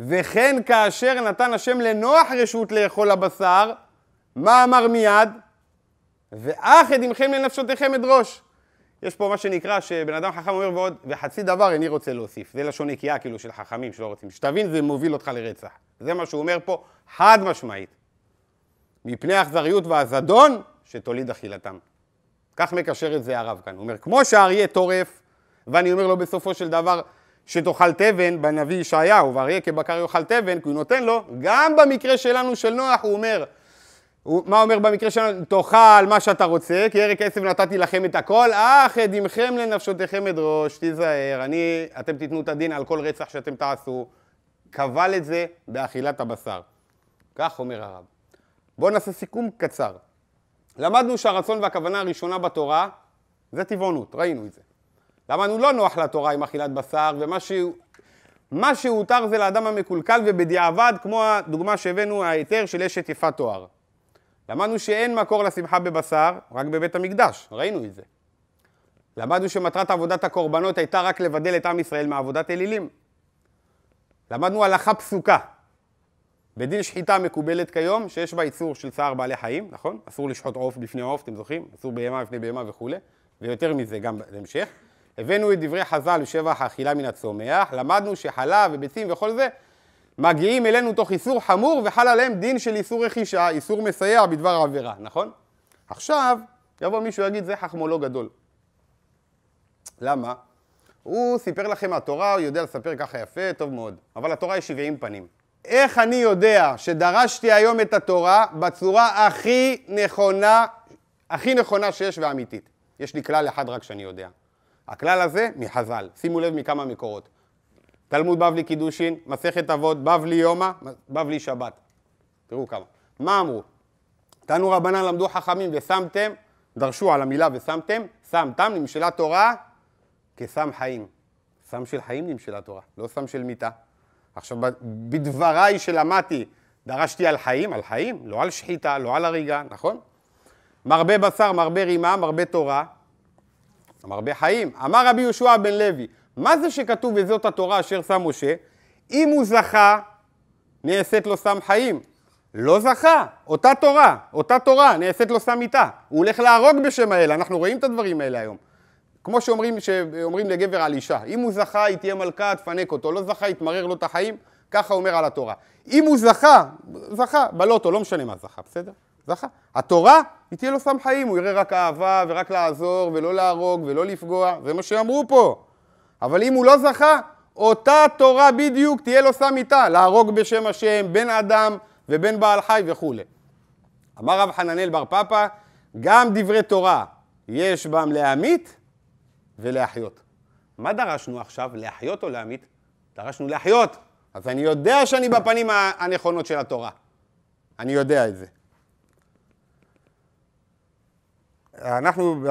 וכן כאשר נתן השם לנוח רשות לאכול הבשר, מה אמר מיד? ואח את דמכם לנפשותיכם אדרוש. יש פה מה שנקרא, שבן אדם חכם אומר ועוד, וחצי דבר איני רוצה להוסיף. זה לשון נקייה כאילו של חכמים שלא רוצים. שתבין, זה מוביל אותך לרצח. זה מה שהוא אומר פה, חד משמעית. מפני האכזריות והזדון שתוליד אכילתם. כך מקשר את זה הרב כאן. הוא אומר, כמו שהאריה טורף, ואני אומר לו בסופו של דבר, שתאכל תבן בנביא ישעיהו, ואריה כבקר יאכל תבן, כי הוא נותן לו, גם במקרה שלנו של נוח הוא אומר, הוא, מה אומר במקרה שלנו? תאכל מה שאתה רוצה, כי ירק עשב נתתי לכם את הכל, אך אדימכם לנפשותיכם אדרוש, תיזהר, אני, אתם תיתנו את הדין על כל רצח שאתם תעשו. קבל את זה באכילת הבשר. כך אומר הרב. בואו נעשה סיכום קצר. למדנו שהרצון והכוונה הראשונה בתורה זה טבעונות, ראינו את זה. למדנו לא נוח לתורה עם אכילת בשר, ומה ש... מה שהותר זה לאדם המקולקל ובדיעבד, כמו הדוגמה שהבאנו, ההיתר של אשת יפת תואר. למדנו שאין מקור לשמחה בבשר, רק בבית המקדש, ראינו את זה. למדנו שמטרת עבודת הקורבנות הייתה רק לבדל את עם ישראל מעבודת אלילים. למדנו הלכה פסוקה, בדין שחיטה מקובלת כיום, שיש בה איסור של צער בעלי חיים, נכון? אסור לשחוט עוף בפני עוף, אתם זוכרים? אסור בהמה בפני בהמה וכולי, ויותר מזה גם בהמשך. הבאנו את דברי חז"ל ושבח האכילה מן הצומח, למדנו שחלב וביצים וכל זה מגיעים אלינו תוך איסור חמור וחל עליהם דין של איסור רכישה, איסור מסייע בדבר עבירה, נכון? עכשיו, יבוא מישהו יגיד, זה חכמו לא גדול. למה? הוא סיפר לכם מהתורה, הוא יודע לספר ככה יפה, טוב מאוד. אבל התורה היא 70 פנים. איך אני יודע שדרשתי היום את התורה בצורה הכי נכונה, הכי נכונה שיש ואמיתית? יש לי כלל אחד רק שאני יודע. הכלל הזה מחז"ל, שימו לב מכמה מקורות. תלמוד בבלי קידושין, מסכת אבות, בבלי יומא, בבלי שבת. תראו כמה. מה אמרו? תנו רבנן למדו חכמים ושמתם, דרשו על המילה ושמתם, שמתם נמשלה תורה כסם חיים. סם של חיים נמשלה תורה, לא סם של מיתה. עכשיו, בדבריי שלמדתי, דרשתי על חיים, על חיים, לא על שחיטה, לא על הריגה, נכון? מרבה בשר, מרבה רימה, מרבה תורה, מרבה חיים. אמר רבי יהושע בן לוי, מה זה שכתוב וזאת התורה אשר שם משה? אם הוא זכה, נעשית לו סם חיים. לא זכה, אותה תורה, אותה תורה, נעשית לו סם מיתה. הוא הולך להרוג בשם האל, אנחנו רואים את הדברים האלה היום. כמו שאומרים, שאומרים לגבר על אישה, אם הוא זכה היא תהיה מלכה, תפנק אותו, לא זכה יתמרר לו את החיים, ככה אומר על התורה. אם הוא זכה, זכה, בלוטו, לא משנה מה זכה, בסדר? זכה. התורה, היא תהיה לו סם חיים, הוא יראה רק אהבה ורק לעזור ולא להרוג ולא לפגוע, זה מה שאמרו פה. אבל אם הוא לא זכה, אותה תורה בדיוק תהיה לו סם איתה, להרוג בשם השם, בן אדם ובן בעל חי וכולי. אמר רב חננאל בר פפא, גם דברי תורה יש בם להמית ולהחיות. מה דרשנו עכשיו? להחיות או להמית? דרשנו להחיות. אז אני יודע שאני בפנים הנכונות של התורה. אני יודע את זה. אנחנו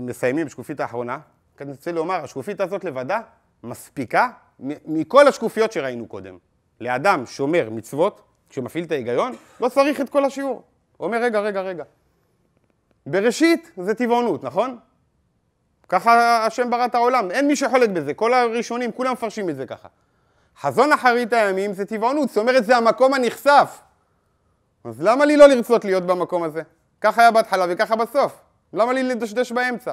מסיימים בשקופית האחרונה, אני רוצה לומר, השקופית הזאת לבדה מספיקה מכל השקופיות שראינו קודם. לאדם שומר מצוות, שמפעיל את ההיגיון, לא צריך את כל השיעור. הוא אומר, רגע, רגע, רגע. בראשית זה טבעונות, נכון? ככה השם ברא את העולם, אין מי שחולק בזה, כל הראשונים, כולם מפרשים את זה ככה. חזון אחרית הימים זה טבעונות, זאת אומרת זה המקום הנכסף. אז למה לי לא לרצות להיות במקום הזה? ככה היה בהתחלה וככה בסוף. למה לי לדשדש באמצע?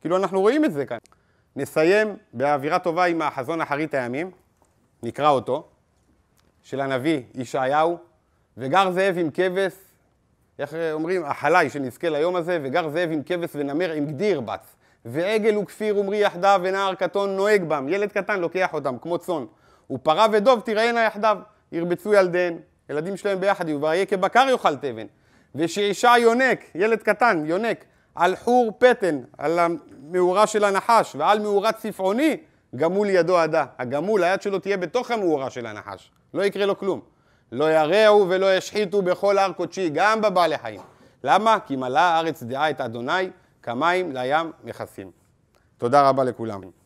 כאילו אנחנו רואים את זה כאן. נסיים באווירה טובה עם החזון אחרית הימים, נקרא אותו, של הנביא ישעיהו, וגר זאב עם כבש, איך אומרים? החלאי שנזכה ליום הזה, וגר זאב עם כבש ונמר עם גדי ירבץ. ועגל וכפיר ומרי יחדיו, ונער קטון נוהג בם. ילד קטן לוקח אותם, כמו צאן. ופרה ודוב תיראינה יחדיו, ירבצו ילדיהן. ילדים שלהם ביחד יהיו, ואריה כבקר יאכל תבן. ושאישה יונק, ילד קטן, יונק, על חור פטן, על המאורה של הנחש, ועל מאורה צפעוני, גמול ידו עדה. הגמול, היד שלו תהיה בתוך המאורה של הנחש. לא יקרה לו כלום. לא ירעו ולא ישחיתו בכל הר קודשי, גם בבעלי חיים. למה? כי מלאה הארץ דעה את אדוני כמים לים מכסים. תודה רבה לכולם.